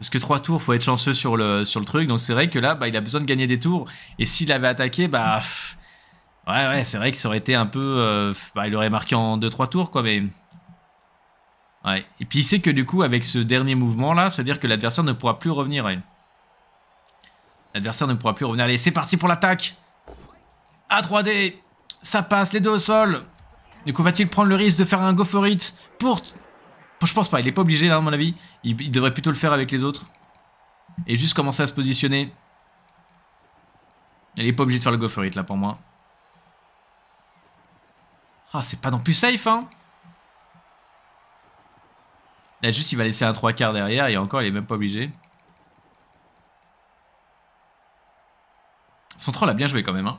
[SPEAKER 1] Parce que trois tours, faut être chanceux sur le, sur le truc. Donc c'est vrai que là, bah, il a besoin de gagner des tours. Et s'il avait attaqué, bah. ouais, ouais, c'est vrai que ça aurait été un peu. Euh, bah, il aurait marqué en 2-3 tours, quoi, mais. Ouais. Et puis il sait que du coup, avec ce dernier mouvement là, c'est-à-dire que l'adversaire ne pourra plus revenir. L'adversaire ne pourra plus revenir. Allez, c'est parti pour l'attaque A 3D Ça passe, les deux au sol Du coup, va-t-il prendre le risque de faire un go for it pour je pense pas, il est pas obligé là, hein, à mon avis. Il, devrait plutôt le faire avec les autres. Et juste commencer à se positionner. Il est pas obligé de faire le go là pour moi. Ah, c'est pas non plus safe, hein Là, juste, il va laisser un 3 quarts derrière, et encore, il est même pas obligé. Son troll a bien joué quand même, hein.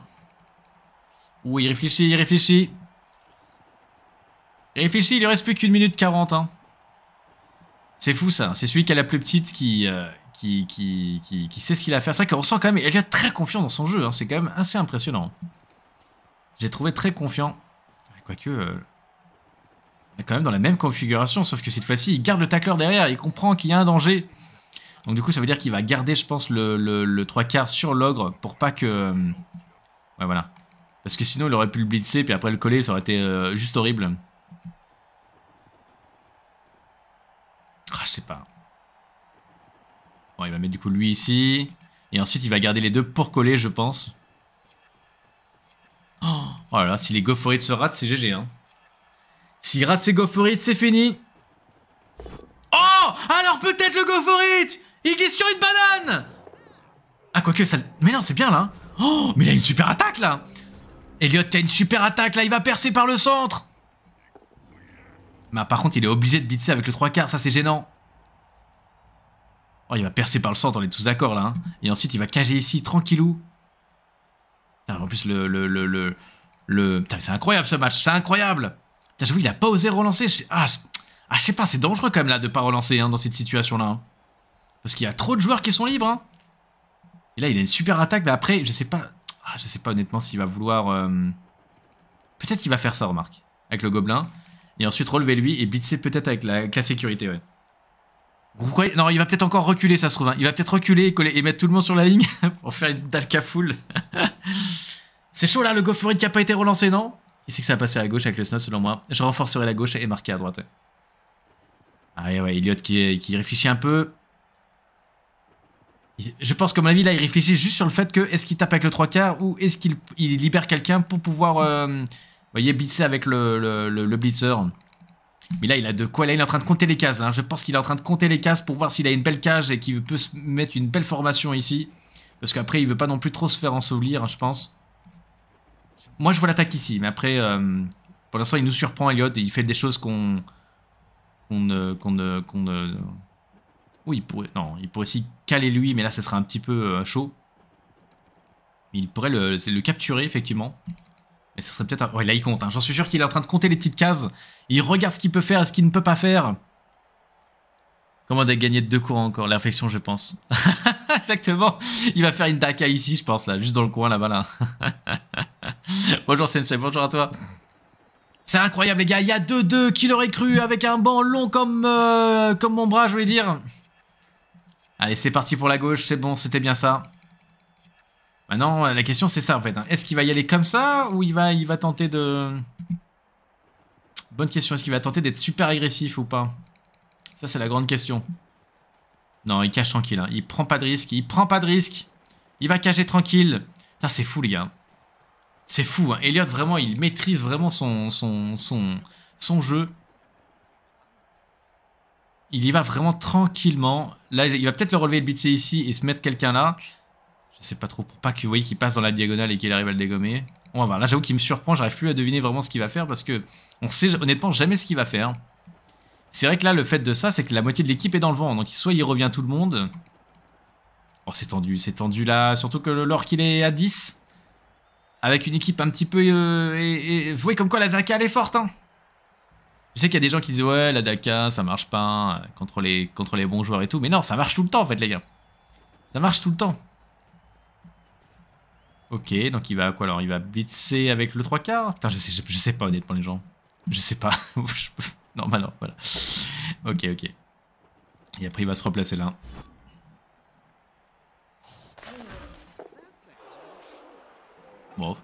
[SPEAKER 1] Ouh, il réfléchit, il réfléchit. Il réfléchit, il lui reste plus qu'une minute 40, hein. C'est fou ça. C'est celui qui a la plus petite euh, qui, qui, sait ce qu'il a à faire. C'est vrai qu'on sent quand même elle est très confiant dans son jeu. Hein. C'est quand même assez impressionnant. J'ai trouvé très confiant. Quoique, euh, est quand même dans la même configuration. Sauf que cette fois-ci, il garde le tacleur derrière. Il comprend qu'il y a un danger. Donc du coup, ça veut dire qu'il va garder, je pense, le, 3 quarts sur l'ogre pour pas que... Euh, ouais, voilà. Parce que sinon, il aurait pu le blitzer, puis après le coller, ça aurait été juste horrible. Ah, je sais pas. Bon, il va mettre du coup lui ici. Et ensuite, il va garder les deux pour coller, je pense. Oh, là là, si les gophorites se ratent, c'est GG. Hein. S'il rate ses gophorites c'est fini. Oh Alors peut-être le gophorite Il est sur une banane Ah, quoique, ça... Mais non, c'est bien, là. Oh Mais il a une super attaque, là Elliot, t'as une super attaque, là. Il va percer par le centre mais bah, par contre, il est obligé de ça avec le 3 quarts, ça c'est gênant. Oh, il va percer par le centre, on est tous d'accord là. Hein. Et ensuite, il va cager ici, tranquillou. en plus, le... le, le, c'est incroyable ce match, c'est incroyable. Putain, j'avoue, il a pas osé relancer. Ah, ah, je, sais pas, c'est dangereux quand même là de pas relancer hein, dans cette situation-là. Hein. Parce qu'il y a trop de joueurs qui sont libres. Et là, il a une super attaque, mais après, je sais pas... Ah, je sais pas honnêtement s'il va vouloir... Euh, peut-être qu'il va faire ça, remarque, avec le gobelin et ensuite relever lui et blitzer peut-être avec la, sécurité. Ouais. Non, il va peut-être encore reculer, ça se trouve. Hein. Il va peut-être reculer et, coller, et mettre tout le monde sur la ligne pour faire une dalka full. c'est chaud là, le go qui a pas été relancé, non Il sait que ça a passé à gauche avec le snow, selon moi. Je renforcerai la gauche et marquer à droite. Ah ouais, ouais, Elliot qui, qui réfléchit un peu. Je pense que, mon avis, là, il réfléchit juste sur le fait que est-ce qu'il tape avec le 3 quarts ou est-ce qu'il libère quelqu'un pour pouvoir. Euh, vous voyez, blitzer avec le, blitzer. Mais là, il a de quoi. Là, il est en train de compter les cases. Hein. Je pense qu'il est en train de compter les cases pour voir s'il a une belle cage et qu'il peut se mettre une belle formation ici. Parce qu'après, il veut pas non plus trop se faire ensevelir, hein, je pense. Moi, je vois l'attaque ici. Mais après, euh, pour l'instant, il nous surprend, Elliot. Et il fait des choses qu'on... Qu'on Qu'on Oui, il pourrait... Non, il pourrait aussi caler lui. Mais là, ce sera un petit peu euh, chaud. il pourrait le, le capturer, effectivement. Mais ça serait peut-être... Un... là, il compte. Hein. J'en suis sûr qu'il est en train de compter les petites cases. Il regarde ce qu'il peut faire et ce qu'il ne peut pas faire. Comment a gagner de deux courants encore L'infection, je pense. Exactement. Il va faire une daka ici, je pense, là. Juste dans le coin, là-bas, là. bonjour, Sensei. Bonjour à toi. C'est incroyable, les gars. Il y a 2-2. Qui l'aurait cru Avec un banc long comme, euh, comme mon bras, je voulais dire. Allez, c'est parti pour la gauche. C'est bon, c'était bien ça. Ah non, la question c'est ça en fait. Hein. Est-ce qu'il va y aller comme ça ou il va, il va tenter de... Bonne question, est-ce qu'il va tenter d'être super agressif ou pas Ça c'est la grande question. Non, il cache tranquille, hein. il prend pas de risque, il prend pas de risque. Il va cacher tranquille. Ça c'est fou les gars. C'est fou, hein. Elliot vraiment, il maîtrise vraiment son, son, son, son jeu il y va vraiment tranquillement. Là, il va peut-être le relever le BTC ici et se mettre quelqu'un là c'est pas trop pour pas que vous voyez qu'il passe dans la diagonale et qu'il arrive à le dégommer. On va voir. Là, j'avoue qu'il me surprend. J'arrive plus à deviner vraiment ce qu'il va faire parce que on sait honnêtement jamais ce qu'il va faire. C'est vrai que là, le fait de ça, c'est que la moitié de l'équipe est dans le vent. Donc, soit il revient tout le monde. Oh, c'est tendu, c'est tendu là. Surtout que lorsqu'il qu'il est à 10. Avec une équipe un petit peu... Euh, et, vous voyez comme quoi la Daka, elle est forte. Hein je sais qu'il y a des gens qui disent « Ouais, la Daka, ça marche pas euh, contre les, contre les bons joueurs et tout. » Mais non, ça marche tout le temps, en fait, les gars. Ça marche tout le temps. Ok, donc il va quoi alors Il va blitzer avec le 3 quarts Putain, je sais, je, sais pas honnêtement les gens. Je sais pas. non, bah non, voilà. Ok, ok. Et après, il va se replacer là. Bon.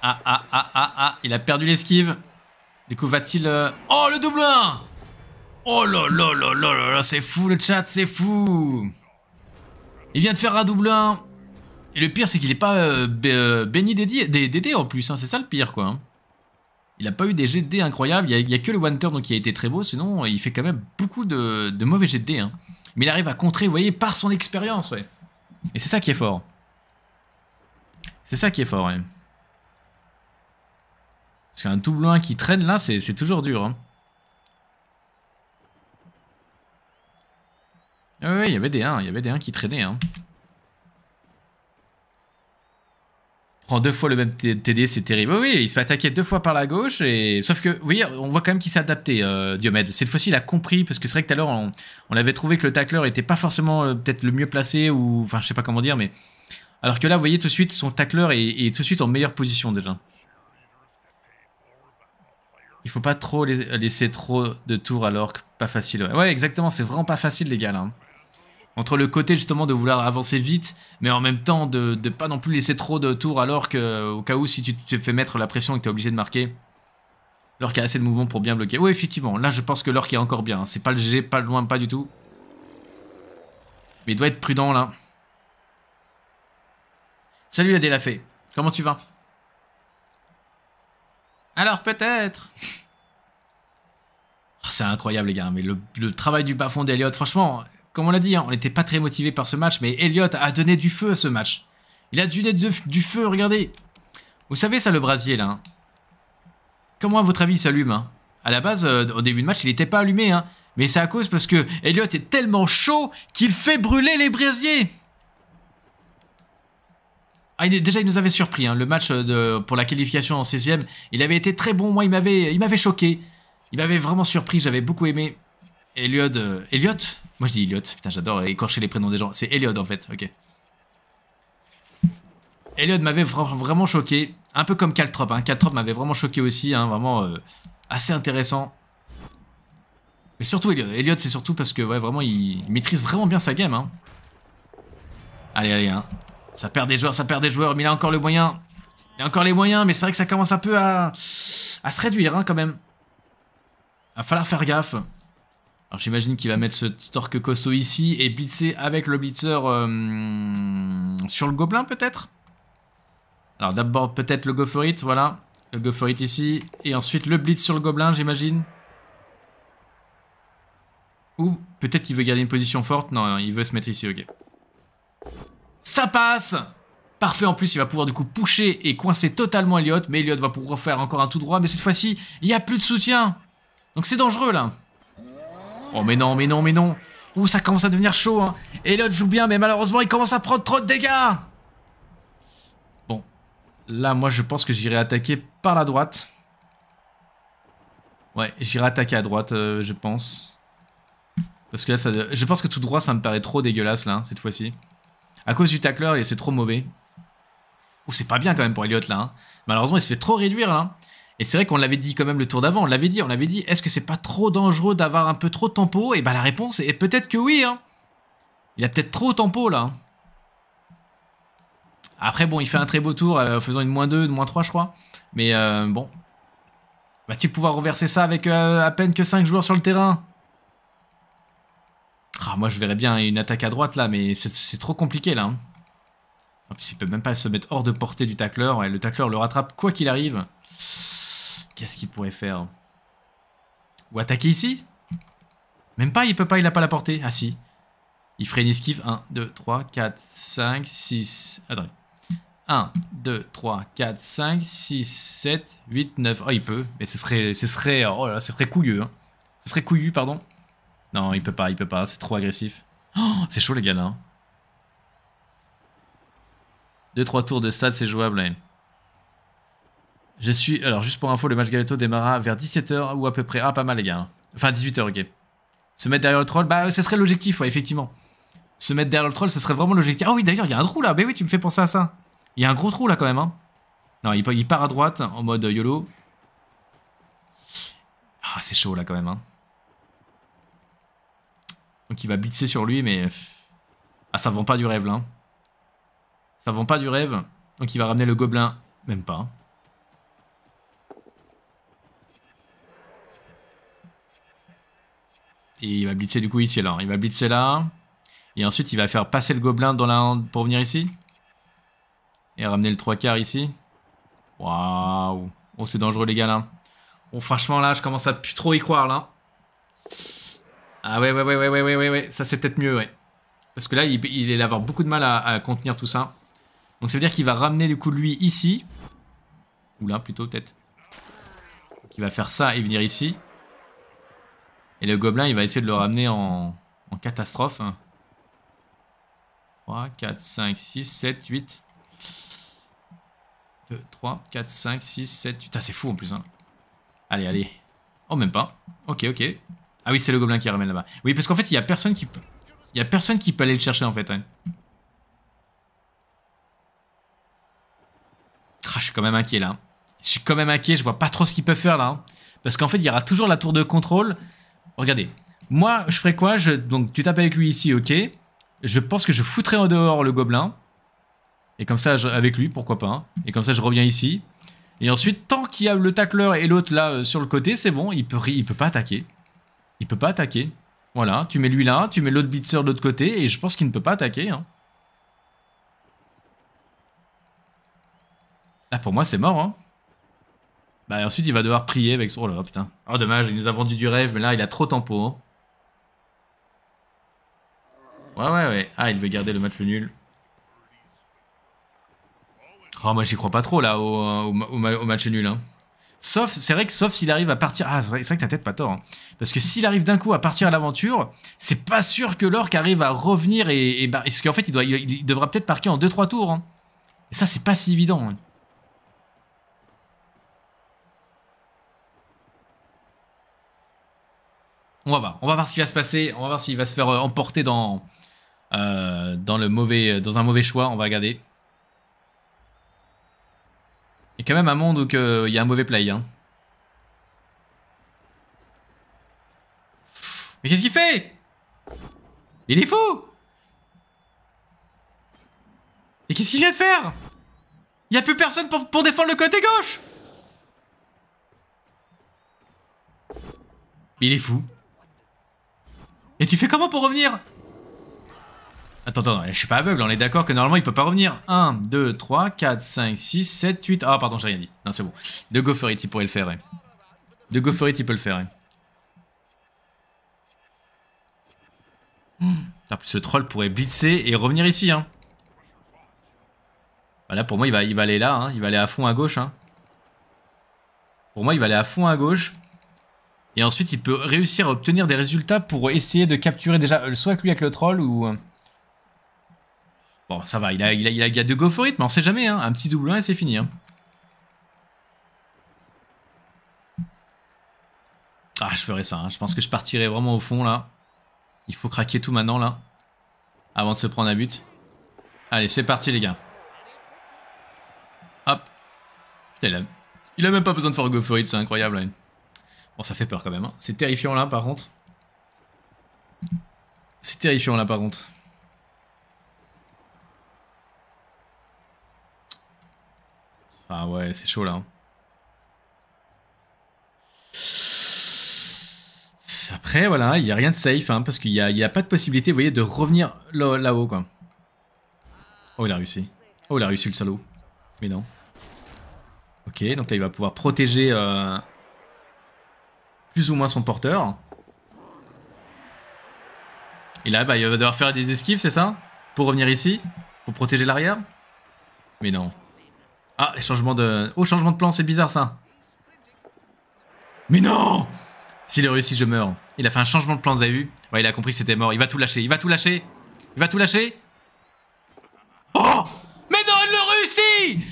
[SPEAKER 1] Ah, ah, ah, ah, ah, il a perdu l'esquive. Du coup, va-t-il... Euh, oh, le double 1 Oh là là là là là là, c'est fou le chat, c'est fou Il vient de faire un double 1 Et le pire, c'est qu'il est pas euh, euh, béni des, des, dés en plus, hein, c'est ça le pire quoi. Hein. Il a pas eu des jets de dés incroyables, il y a, que le Wanter donc il a été très beau, sinon il fait quand même beaucoup de, mauvais jets de dés. Hein. Mais il arrive à contrer, vous voyez, par son expérience, Et c'est ça qui est fort. C'est ça qui est fort, ouais. Parce qu'un double 1 qui traîne là, c'est toujours dur, hein. Ah oui, ouais, il y avait des 1, il y avait des 1 qui traînaient. Hein. Prend deux fois le même TD, c'est terrible. oui, il se fait attaquer deux fois par la gauche. et Sauf que, vous voyez, on voit quand même qu'il s'est adapté, euh, Cette fois-ci, il a compris, parce que c'est vrai que tout à l'heure, on, avait trouvé que le tacleur était pas forcément euh, peut-être le mieux placé, ou enfin, je sais pas comment dire, mais... Alors que là, vous voyez tout de suite, son tacleur est, tout de suite en meilleure position déjà. Il faut pas trop laisser trop de tours alors que pas facile. Ouais, exactement, c'est vraiment pas facile les gars là. Hein entre le côté justement de vouloir avancer vite, mais en même temps de ne pas non plus laisser trop de tours alors que euh, au cas où si tu te fais mettre la pression et que tu es obligé de marquer, L'orque a assez de mouvement pour bien bloquer. Oui effectivement, là je pense que l'orque est encore bien, c'est pas le G pas loin, pas du tout. Mais il doit être prudent là. Salut la Délafée, comment tu vas Alors peut-être oh, C'est incroyable les gars, mais le, travail du bas-fond franchement, comme on l'a dit, hein, on n'était pas très motivé par ce match, mais Elliot a donné du feu à ce match. Il a donné du, feu, regardez. Vous savez ça, le brasier, hein. là. Comment, à votre avis, il s'allume hein? À la base, euh, au début de match, il n'était pas allumé, mais c'est à cause parce que Elliot est tellement chaud qu'il fait brûler les brasiers. Ah, déjà, il nous avait surpris. le match euh, de, pour la qualification en 16ème, il avait été très bon. Moi, il m'avait choqué. Il m'avait vraiment surpris. J'avais beaucoup aimé. Elliot. Euh, Elliot... Moi je dis Elliot, putain j'adore écorcher les prénoms des gens. C'est Elliot en fait, ok. Elliot m'avait vraiment choqué, un peu comme Caltrop. Hein. Caltrop m'avait vraiment choqué aussi, hein, vraiment euh, assez intéressant. Mais surtout Elliot, Elliot c'est surtout parce que ouais, vraiment il, maîtrise vraiment bien sa game. Hein. Allez, allez, hein. ça perd des joueurs, ça perd des joueurs, mais il a encore les moyens. Il a encore les moyens, mais c'est vrai que ça commence un peu à, à se réduire hein, quand même. Il va falloir faire gaffe. Alors j'imagine qu'il va mettre ce Torque costaud ici et blitzer avec le blitzer euh, sur le gobelin peut-être Alors d'abord peut-être le go voilà. Le go ici. Et ensuite le blitz sur le gobelin j'imagine. Ou peut-être qu'il veut garder une position forte. Non, non, il veut se mettre ici, ok. Ça passe Parfait, en plus il va pouvoir du coup pusher et coincer totalement Elliot. Mais Elliot va pouvoir faire encore un tout droit. Mais cette fois-ci, il n'y a plus de soutien. Donc c'est dangereux là. Oh mais non, mais non, mais non Ouh, ça commence à devenir chaud, hein Et joue bien, mais malheureusement, il commence à prendre trop de dégâts Bon. Là, moi, je pense que j'irai attaquer par la droite. Ouais, j'irai attaquer à droite, euh, je pense. Parce que là, ça, je pense que tout droit, ça me paraît trop dégueulasse, là, cette fois-ci. À cause du tacleur, et c'est trop mauvais. Ouh, c'est pas bien quand même pour Elliot, là. Hein. Malheureusement, il se fait trop réduire, là. Et c'est vrai qu'on l'avait dit quand même le tour d'avant, on l'avait dit, on l'avait dit, est-ce que c'est pas trop dangereux d'avoir un peu trop de tempo Et bah la réponse est peut-être que oui. Hein. Il a peut-être trop de tempo là. Hein. Après bon, il fait un très beau tour euh, en faisant une moins 2, une moins 3 je crois. Mais euh, bon. Va-t-il pouvoir renverser ça avec euh, à peine que 5 joueurs sur le terrain ah, Moi je verrais bien une attaque à droite là, mais c'est trop compliqué là. Hein. En plus il peut même pas se mettre hors de portée du tacleur. le tacleur le rattrape quoi qu'il arrive. Qu'est-ce qu'il pourrait faire Ou attaquer ici Même pas, il peut pas, il a pas la portée. Ah si. Il ferait une esquive. 1, 2, 3, 4, 5, 6. Attendez. 1, 2, 3, 4, 5, 6, 7, 8, 9. Oh, il peut. Mais ce serait, ce serait, euh, oh là, ce serait couilleux. Hein. Ce serait couillu, pardon. Non, il peut pas, il peut pas. C'est trop agressif. Oh, c'est chaud, les gars, là. 2-3 hein. tours de stade, c'est jouable. Hein. Je suis. Alors, juste pour info, le match Galeto démarra vers 17h ou à peu près. Ah, pas mal, les gars. Hein. Enfin, 18h, ok. Se mettre derrière le troll, bah, ce serait l'objectif, ouais, effectivement. Se mettre derrière le troll, ça serait vraiment l'objectif. Ah oui, d'ailleurs, il y a un trou là. Mais oui, tu me fais penser à ça. Il y a un gros trou là, quand même. Hein. Non, il part à droite en mode euh, YOLO. Ah, c'est chaud là, quand même. Hein. Donc, il va blitzer sur lui, mais. Ah, ça vend pas du rêve là. Hein. Ça vend pas du rêve. Donc, il va ramener le gobelin. Même pas. Et il va blitzer du coup ici là. Il va blitzer là. Et ensuite il va faire passer le gobelin dans la pour venir ici. Et ramener le 3 quarts ici. Waouh. Oh c'est dangereux les gars là. Oh franchement là je commence à plus trop y croire là. Ah ouais ouais ouais ouais ouais ouais ouais, ça c'est peut-être mieux ouais. Parce que là il, va avoir beaucoup de mal à, contenir tout ça. Donc ça veut dire qu'il va ramener du coup lui ici. Ou là plutôt peut-être. il va faire ça et venir ici. Et le gobelin, il va essayer de le ramener en, catastrophe. 3, 4, 5, 6, 7, 8. 2, 3, 4, 5, 6, 7, 8. c'est fou en plus. Hein. Allez, allez. Oh, même pas. Ok, ok. Ah oui, c'est le gobelin qui ramène là-bas. Oui, parce qu'en fait, il n'y a personne qui peut... Il a personne qui peut aller le chercher, en fait. Hein. je suis quand même inquiet, là. Je suis quand même inquiet. Je vois pas trop ce qu'ils peuvent faire, là. Hein. Parce qu'en fait, il y aura toujours la tour de contrôle. Regardez. Moi, je ferais quoi Donc, tu tapes avec lui ici, ok. Je pense que je foutrais en dehors le gobelin. Et comme ça, avec lui, pourquoi pas. Hein. Et comme ça, je reviens ici. Et ensuite, tant qu'il y a le tacleur et l'autre là euh, sur le côté, c'est bon. Il peut, il peut pas attaquer. Il peut pas attaquer. Voilà, tu mets lui là, tu mets l'autre bitzer de l'autre côté. Et je pense qu'il ne peut pas attaquer. Hein. Là, pour moi, c'est mort. Hein. Bah, ensuite, il va devoir prier avec son. Oh là putain. Oh, dommage, il nous a vendu du rêve, mais là, il a trop tempo. Hein. Ouais, ouais, ouais. Ah, il veut garder le match nul. Oh, moi, j'y crois pas trop, là, au, match nul. Hein. Sauf, c'est vrai que sauf s'il arrive à partir. Ah, c'est vrai, que t'as peut-être pas tort. Hein. Parce que s'il arrive d'un coup à partir à l'aventure, c'est pas sûr que l'orc arrive à revenir et. bah, parce qu'en fait, il, devra peut-être parquer en 2-3 tours. Et ça, c'est pas si évident. On va voir. On va voir ce qui va se passer. On va voir s'il va se faire euh, emporter dans, euh, dans, le mauvais, euh, dans un mauvais choix. On va regarder. Il y a quand même un monde où il y a un mauvais play. Hein. Mais qu'est-ce qu'il fait Il est fou Et qu'est-ce qu'il vient de faire Il n'y a plus personne pour défendre le côté gauche Il est fou. Et tu fais comment pour revenir Attends, attends, je suis pas aveugle, on est d'accord que normalement il peut pas revenir. 1, 2, 3, 4, 5, 6, 7, 8. Ah, pardon, j'ai rien dit. Non, c'est bon. De go il pourrait le faire. Hein. De go il peut le faire. Hein. Hmm. Ce plus, troll pourrait blitzer et revenir ici. Hein. Voilà, bah pour moi, il va, il va aller là. Hein. Il va aller à fond à gauche. Hein. Pour moi, il va aller à fond à gauche. Et ensuite, il peut réussir à obtenir des résultats pour essayer de capturer déjà euh, soit lui avec le troll ou... Euh, bon, ça va, il a, il a, il a, go for it, mais on sait jamais. Hein. Un petit double 1 et c'est fini. Hein. Ah, je ferai ça. Hein. Je pense que je partirai vraiment au fond, là. Il faut craquer tout maintenant, là. Avant de se prendre un but. Allez, c'est parti, les gars. Hop. Putain, il a, même pas besoin de faire go it, c'est incroyable. hein. Bon, ça fait peur quand même. Hein. C'est terrifiant là, par contre. C'est terrifiant là, par contre. Ah ouais, c'est chaud là. Hein. Après, voilà, il n'y a rien de safe, hein, parce qu'il n'y a, pas de possibilité, vous voyez, de revenir là-haut, quoi. Oh, il a réussi. Oh, il a réussi, le salaud. Mais non. Ok, donc là, il va pouvoir protéger... Euh plus ou moins son porteur. Et là, bah, il va devoir faire des esquives, c'est ça Pour revenir ici Pour protéger l'arrière Mais non. Ah, les changements de... Oh, changement de plan, c'est bizarre, ça. Mais non S'il réussi, je meurs. Il a fait un changement de plan, vous avez vu Ouais, il a compris que c'était mort. Il va tout lâcher, il va tout lâcher Il va tout lâcher Oh Mais non, il le réussit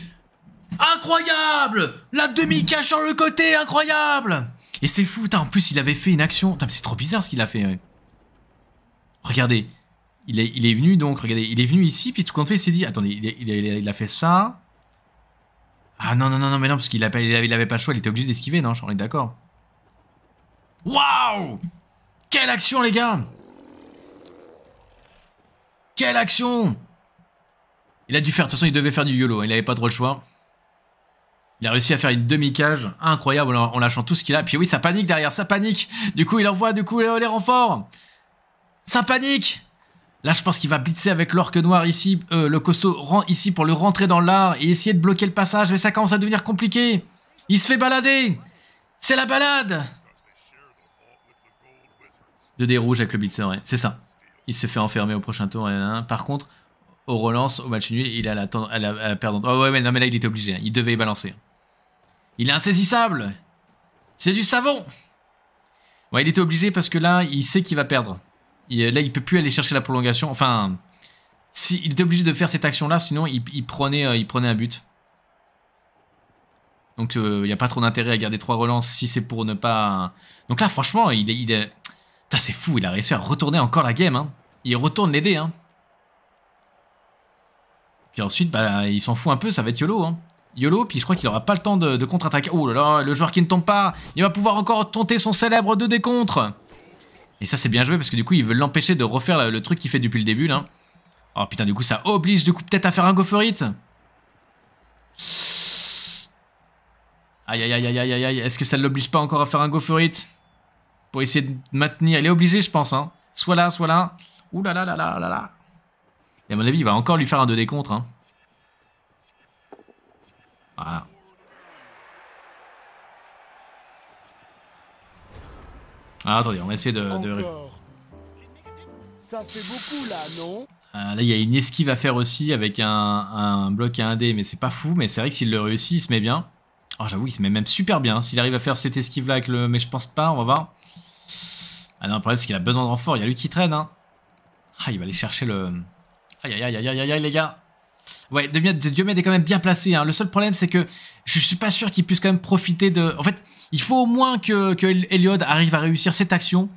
[SPEAKER 1] Incroyable La demi cachant le côté, incroyable et c'est fou, en plus il avait fait une action. C'est trop bizarre ce qu'il a fait. Regardez, il est, il est, venu donc, regardez, il est venu ici, puis tout compte fait, il s'est dit, attendez, il, a fait ça. Ah non, non, non, non, mais non, parce qu'il avait, il avait pas le choix, il était obligé d'esquiver, non, on est d'accord. Waouh Quelle action, les gars Quelle action Il a dû faire, de toute façon, il devait faire du YOLO, hein. il avait pas trop le choix. Il a réussi à faire une demi-cage incroyable en lâchant tout ce qu'il a. Puis oui, ça panique derrière, ça panique. Du coup, il envoie du coup les renforts. Ça panique. Là, je pense qu'il va blitzer avec l'orque noir ici, euh, le costaud rend ici pour le rentrer dans l'art et essayer de bloquer le passage. Mais ça commence à devenir compliqué. Il se fait balader. C'est la balade. de dés rouges avec le blitzer, c'est ça. Il se fait enfermer au prochain tour. Par contre, au relance, au match nuit, il a la, perdante. Oh ouais, mais non, mais là, il était obligé. Hein. Il devait y balancer. Il est insaisissable. C'est du savon. ouais il était obligé parce que là, il sait qu'il va perdre. Euh, là, il peut plus aller chercher la prolongation. Enfin, il était obligé de faire cette action-là, sinon il, prenait, euh, il prenait un but. Donc, euh, il n'y a pas trop d'intérêt à garder trois relances si c'est pour ne pas... Donc là, franchement, il est... Il c'est fou, il a réussi à retourner encore la game. Hein. Il retourne les dés. Hein. Puis ensuite, bah, il s'en fout un peu, ça va être YOLO. Hein. YOLO, puis je crois qu'il aura pas le temps de, contre-attaquer. Oh là là, le joueur qui ne tombe pas, il va pouvoir encore tenter son célèbre 2 d contre Et ça c'est bien joué parce que du coup il veut l'empêcher de refaire le, truc qu'il fait depuis le début là. Oh putain du coup ça oblige du coup peut-être à faire un go for it. Aïe aïe aïe aïe aïe aïe est-ce que ça l'oblige pas encore à faire un go for it Pour essayer de maintenir, il est obligé je pense hein. Soit là, soit là. Ouh là là là là là là. Et à mon avis il va encore lui faire un 2 des contre hein. Ah. Ah, attendez, on va essayer de. Euh, là, il y a une esquive à faire aussi avec un, bloc à un dé mais c'est pas fou. Mais c'est vrai que s'il le réussit, il se met bien. Oh, j'avoue, il se met même super bien. Hein. S'il arrive à faire cette esquive là avec le. Mais je pense pas, on va voir. Ah non, le problème, c'est qu'il a besoin de renfort. Il y a lui qui traîne, hein. Ah, il va aller chercher le. Aïe, aïe, aïe, aïe, aïe, aïe, les gars. Ouais, Diomède est quand même bien placé. Hein. Le seul problème, c'est que je suis pas sûr qu'il puisse quand même profiter de. En fait, il faut au moins que, que arrive à réussir cette action.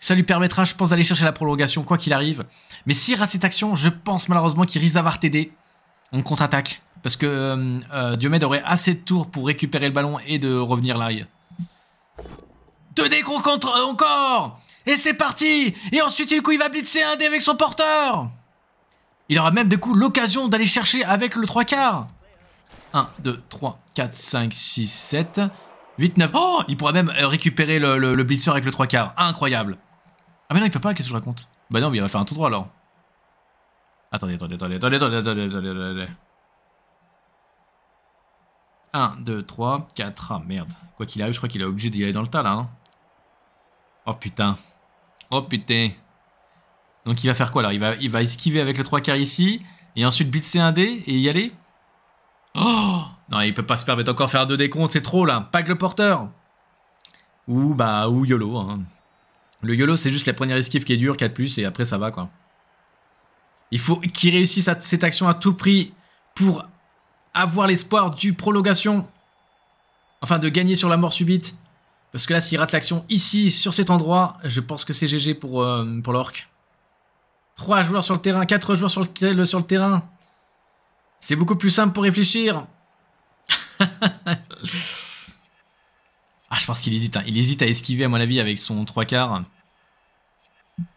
[SPEAKER 1] Ça lui permettra, je pense, d'aller chercher la prolongation, quoi qu'il arrive. Mais s'il rate cette action, je pense malheureusement qu'il risque d'avoir TD. On contre-attaque. Parce que euh, euh, Diomed aurait assez de tours pour récupérer le ballon et de revenir là. 2 contre encore Et c'est parti Et ensuite, du coup, il va blitzer un dé avec son porteur il aura même du coup l'occasion d'aller chercher avec le 3 quarts. 1, 2, 3, 4, 5, 6, 7, 8, 9. Oh Il pourra même euh, récupérer le, blitzer avec le 3 quarts. Incroyable. Ah mais non, il peut pas, qu'est-ce que je raconte Bah non, mais il va faire un tout droit alors. Attendez, attendez, attendez, attendez, attendez, attendez, attendez. 1, 2, 3, 4. Ah merde. Quoi qu'il arrive, je crois qu'il est obligé d'y aller dans le tas là. Hein oh putain. Oh putain. Donc il va faire quoi là il va, il va esquiver avec le 3 quarts ici, et ensuite blitzer un dé et y aller Oh Non, il peut pas se permettre encore faire deux décomptes, c'est trop là. Pas le porteur Ou bah, ou YOLO. Hein. Le YOLO, c'est juste la première esquive qui est dure, 4 plus, et après ça va quoi. Il faut qu'il réussisse cette action à tout prix pour avoir l'espoir du prolongation. Enfin, de gagner sur la mort subite. Parce que là, s'il rate l'action ici, sur cet endroit, je pense que c'est GG pour, euh, pour l'orc. 3 joueurs sur le terrain, 4 joueurs sur le, sur le terrain. C'est beaucoup plus simple pour réfléchir. ah, je pense qu'il hésite. Hein. Il hésite à esquiver, à mon avis, avec son 3 quarts.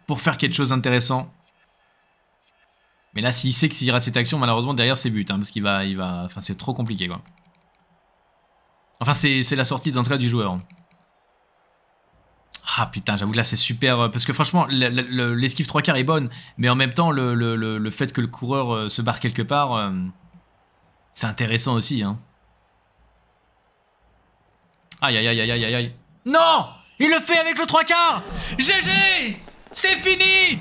[SPEAKER 1] Pour faire quelque chose d'intéressant. Mais là, s'il sait qu'il s'il cette action, malheureusement, derrière, ses buts. Hein, parce qu'il va, il va... Enfin, c'est trop compliqué, quoi. Enfin, c'est la sortie, dans cas, du joueur. Ah putain, j'avoue que là c'est super, euh, parce que franchement, l'esquive trois quarts est bonne, mais en même temps, le, le, fait que le coureur euh, se barre quelque part, euh, c'est intéressant aussi. Hein. Aïe, aïe, aïe, aïe, aïe, aïe. Non Il le fait avec le trois quarts GG C'est fini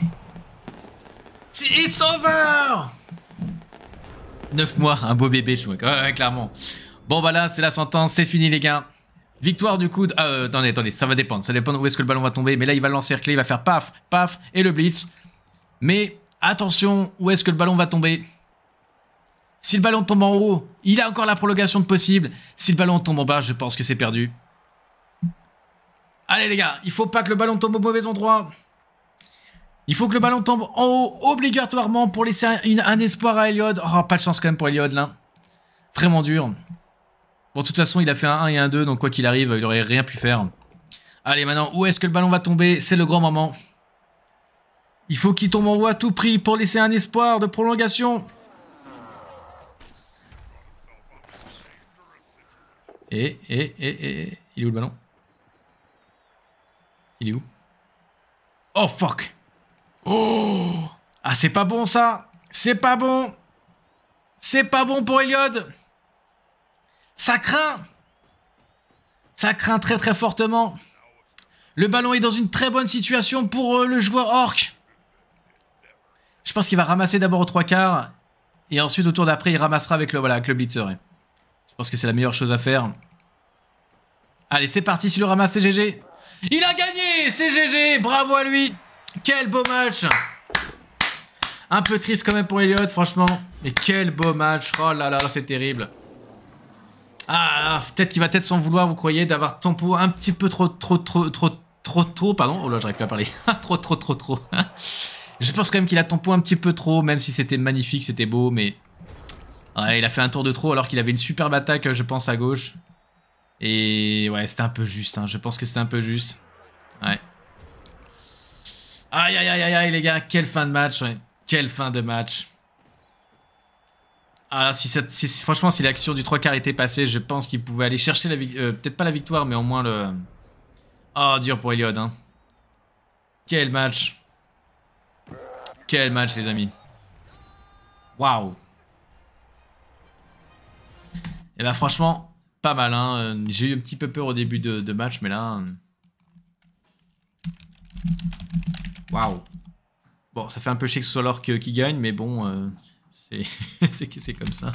[SPEAKER 1] It's over 9 mois, un beau bébé, je crois. clairement. Bon, bah là, c'est la sentence, c'est fini, les gars. Victoire du coup ah, euh, attendez, attendez, ça va dépendre. Ça dépend où est-ce que le ballon va tomber. Mais là, il va l'encercler, il va faire paf, paf, et le blitz. Mais attention, où est-ce que le ballon va tomber Si le ballon tombe en haut, il a encore la prolongation de possible. Si le ballon tombe en bas, je pense que c'est perdu. Allez les gars, il faut pas que le ballon tombe au mauvais endroit. Il faut que le ballon tombe en haut obligatoirement pour laisser un, espoir à Eliod. Oh, pas de chance quand même pour Eliod là. Vraiment dur. Bon, de toute façon, il a fait un 1 et un 2, donc quoi qu'il arrive, il aurait rien pu faire. Allez, maintenant, où est-ce que le ballon va tomber C'est le grand moment. Il faut qu'il tombe en haut à tout prix pour laisser un espoir de prolongation. Et, et, et, et, il est où le ballon Il est où Oh, fuck Oh Ah, c'est pas bon, ça C'est pas bon C'est pas bon pour Eliod. Ça craint Ça craint très très fortement. Le ballon est dans une très bonne situation pour euh, le joueur orc. Je pense qu'il va ramasser d'abord aux trois quarts. Et ensuite, au tour d'après, il ramassera avec le, voilà, avec le blitzer. Je pense que c'est la meilleure chose à faire. Allez, c'est parti, s'il le ramasse, c'est GG. Il a gagné C'est GG Bravo à lui Quel beau match Un peu triste quand même pour Elliot, franchement. Mais quel beau match Oh là là, c'est terrible ah, peut-être qu'il va peut-être s'en vouloir, vous croyez, d'avoir tempo un petit peu trop, trop, trop, trop, trop, trop, pardon. Oh là, j'arrive pu à parler. trop, trop, trop, trop. Je pense quand même qu'il a tempo un petit peu trop, même si c'était magnifique, c'était beau, mais... Ouais, il a fait un tour de trop alors qu'il avait une superbe attaque, je pense, à gauche. Et ouais, c'était un peu juste, hein. je pense que c'était un peu juste. Ouais. aïe, aïe, aïe, aïe, les gars, quelle fin de match, ouais. Quelle fin de match. Ah, si, cette, franchement, si l'action du 3 quarts était passée, je pense qu'il pouvait aller chercher la victoire. Euh, peut-être pas la victoire, mais au moins le. oh, dur pour Eliod. Hein. Quel match. Quel match, les amis. Waouh. Et eh ben franchement, pas mal. Hein. J'ai eu un petit peu peur au début de, match, mais là. Euh, waouh. Bon, ça fait un peu chier que ce soit l'or qui gagne, mais bon. Euh, C'est comme ça.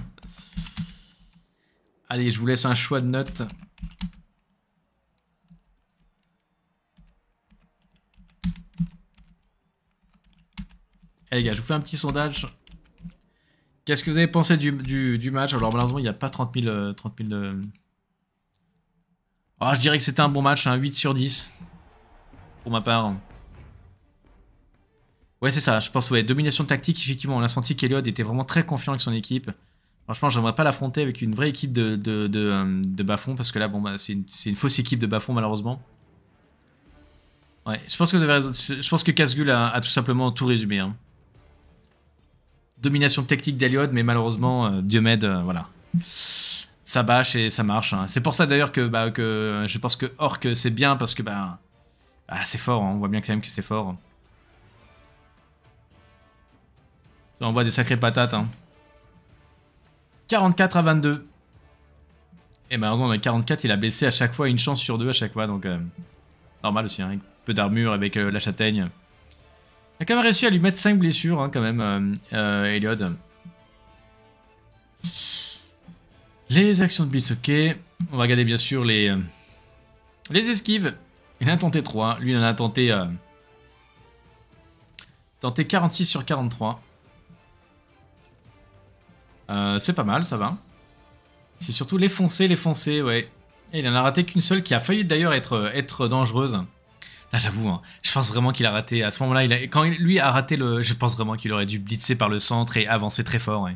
[SPEAKER 1] Allez, je vous laisse un choix de notes. Allez, eh, les gars, je vous fais un petit sondage. Qu'est-ce que vous avez pensé du, match Alors, malheureusement, il n'y a pas 30 000, euh, de... Ah, je dirais que c'était un bon match, un 8 sur 10. Pour ma part. Ouais, c'est ça, je pense, ouais. Domination tactique, effectivement, on a senti qu'Eliod était vraiment très confiant avec son équipe. Franchement, j'aimerais pas l'affronter avec une vraie équipe de, de, de, euh, parce que là, bon, bah, c'est une, fausse équipe de Bafon, malheureusement. Ouais, je pense que vous avez raison. Je pense que Casgul a, tout simplement tout résumé. Hein. Domination tactique d'Eliod, mais malheureusement, euh, Diomed euh, voilà. Ça bâche et ça marche. Hein. C'est pour ça d'ailleurs que, bah, que je pense que Orc, c'est bien, parce que bah, bah c'est fort, hein. on voit bien quand même que c'est fort. Ça envoie des sacrées patates. 44 hein. à 22. Et eh, malheureusement, dans les 44, il a baissé à chaque fois, une chance sur deux à chaque fois. Donc, euh, normal aussi, hein. peu d'armure, avec euh, la châtaigne. Il a quand même réussi à lui mettre 5 blessures, hein, quand même, euh, Eliod. Euh, les actions de blitz, ok. On va regarder bien sûr les, les esquives. Il en a tenté 3. Lui, il en a tenté, tenté 46 sur 43. Euh, c'est pas mal, ça va. C'est surtout les foncer les foncer ouais. Et il en a raté qu'une seule qui a failli d'ailleurs être, être dangereuse. Ah, j'avoue, hein. je pense vraiment qu'il a raté. À ce moment-là, quand lui a raté le. Je pense vraiment qu'il aurait dû blitzer par le centre et avancer très fort. Mais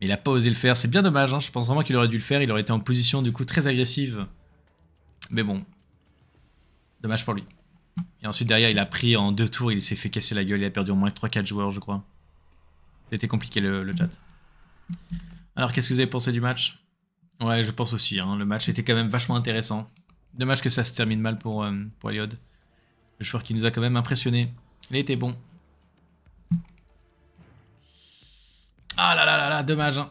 [SPEAKER 1] il a pas osé le faire. C'est bien dommage. Hein. je pense vraiment qu'il aurait dû le faire. Il aurait été en position du coup très agressive. Mais bon. Dommage pour lui. Et ensuite, derrière, il a pris en deux tours. Il s'est fait casser la gueule. Il a perdu au moins 3-4 joueurs, je crois. C'était compliqué le chat. Alors, qu'est-ce que vous avez pensé du match Ouais, je pense aussi. Hein. le match était quand même vachement intéressant. Dommage que ça se termine mal pour, euh, Le joueur qui nous a quand même impressionné. Il était bon. Ah là là là là, dommage. Hein.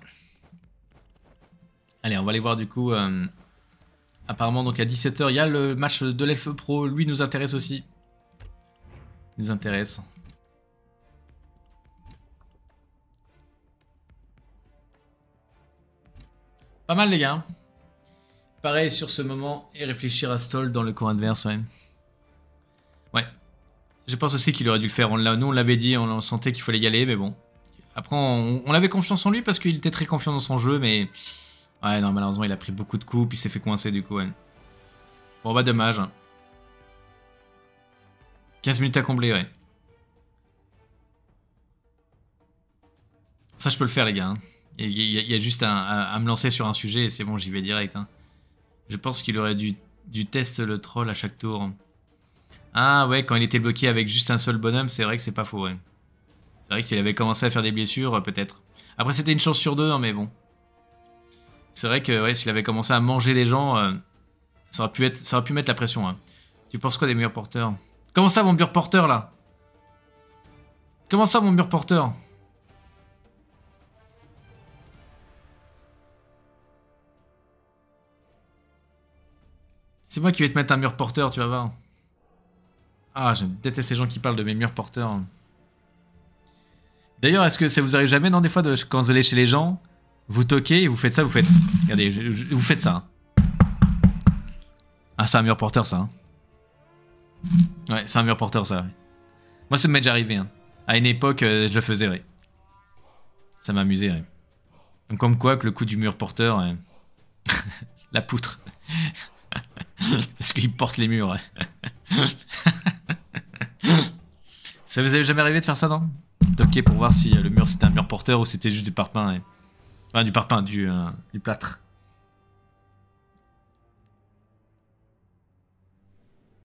[SPEAKER 1] Allez, on va aller voir du coup. Euh, apparemment, donc à 17h, il y a le match de l'Elfe Pro. Lui nous intéresse aussi. nous intéresse. Pas mal, les gars. Pareil sur ce moment et réfléchir à Stoll dans le coin adverse, ouais. Ouais. Je pense aussi qu'il aurait dû le faire. On nous, on l'avait dit, on sentait qu'il fallait y aller, mais bon. Après, on, avait confiance en lui parce qu'il était très confiant dans son jeu, mais... Ouais, non, malheureusement, il a pris beaucoup de coups, puis s'est fait coincer, du coup, Bon, bah, dommage. 15 minutes à combler, ouais. Ça, je peux le faire, les gars. Hein. Il y, a juste à, me lancer sur un sujet et c'est bon, j'y vais direct. Hein. Je pense qu'il aurait dû, tester le troll à chaque tour. Ah ouais, quand il était bloqué avec juste un seul bonhomme, c'est vrai que c'est pas faux, C'est vrai que s'il avait commencé à faire des blessures, euh, peut-être. Après, c'était une chance sur deux, hein, mais bon. C'est vrai que ouais, s'il avait commencé à manger les gens, euh, ça, aurait pu mettre la pression. Hein. Tu penses quoi des murs porteurs Comment ça, mon mur porteur, là Comment ça, mon mur porteur C'est moi qui vais te mettre un mur porteur, tu vas voir. Ah, je déteste les gens qui parlent de mes murs porteurs. D'ailleurs, est-ce que ça vous arrive jamais, non, des fois, quand vous allez chez les gens, vous toquez et vous faites ça, vous faites... Regardez, vous faites ça. Ah, c'est un mur porteur, ça. Hein. Ouais, c'est un mur porteur, ça. Moi, ça m'est déjà arrivé. Hein. À une époque, euh, je le faisais, ouais. Ça m'amusait, ouais. comme quoi, que le coup du mur porteur... Euh, la poutre. Parce qu'il porte les murs. ça vous avait jamais arrivé de faire ça, non Ok, pour voir si euh, le mur c'était un mur porteur ou c'était juste du parpaing. Et... du parpaing, du, euh, du plâtre.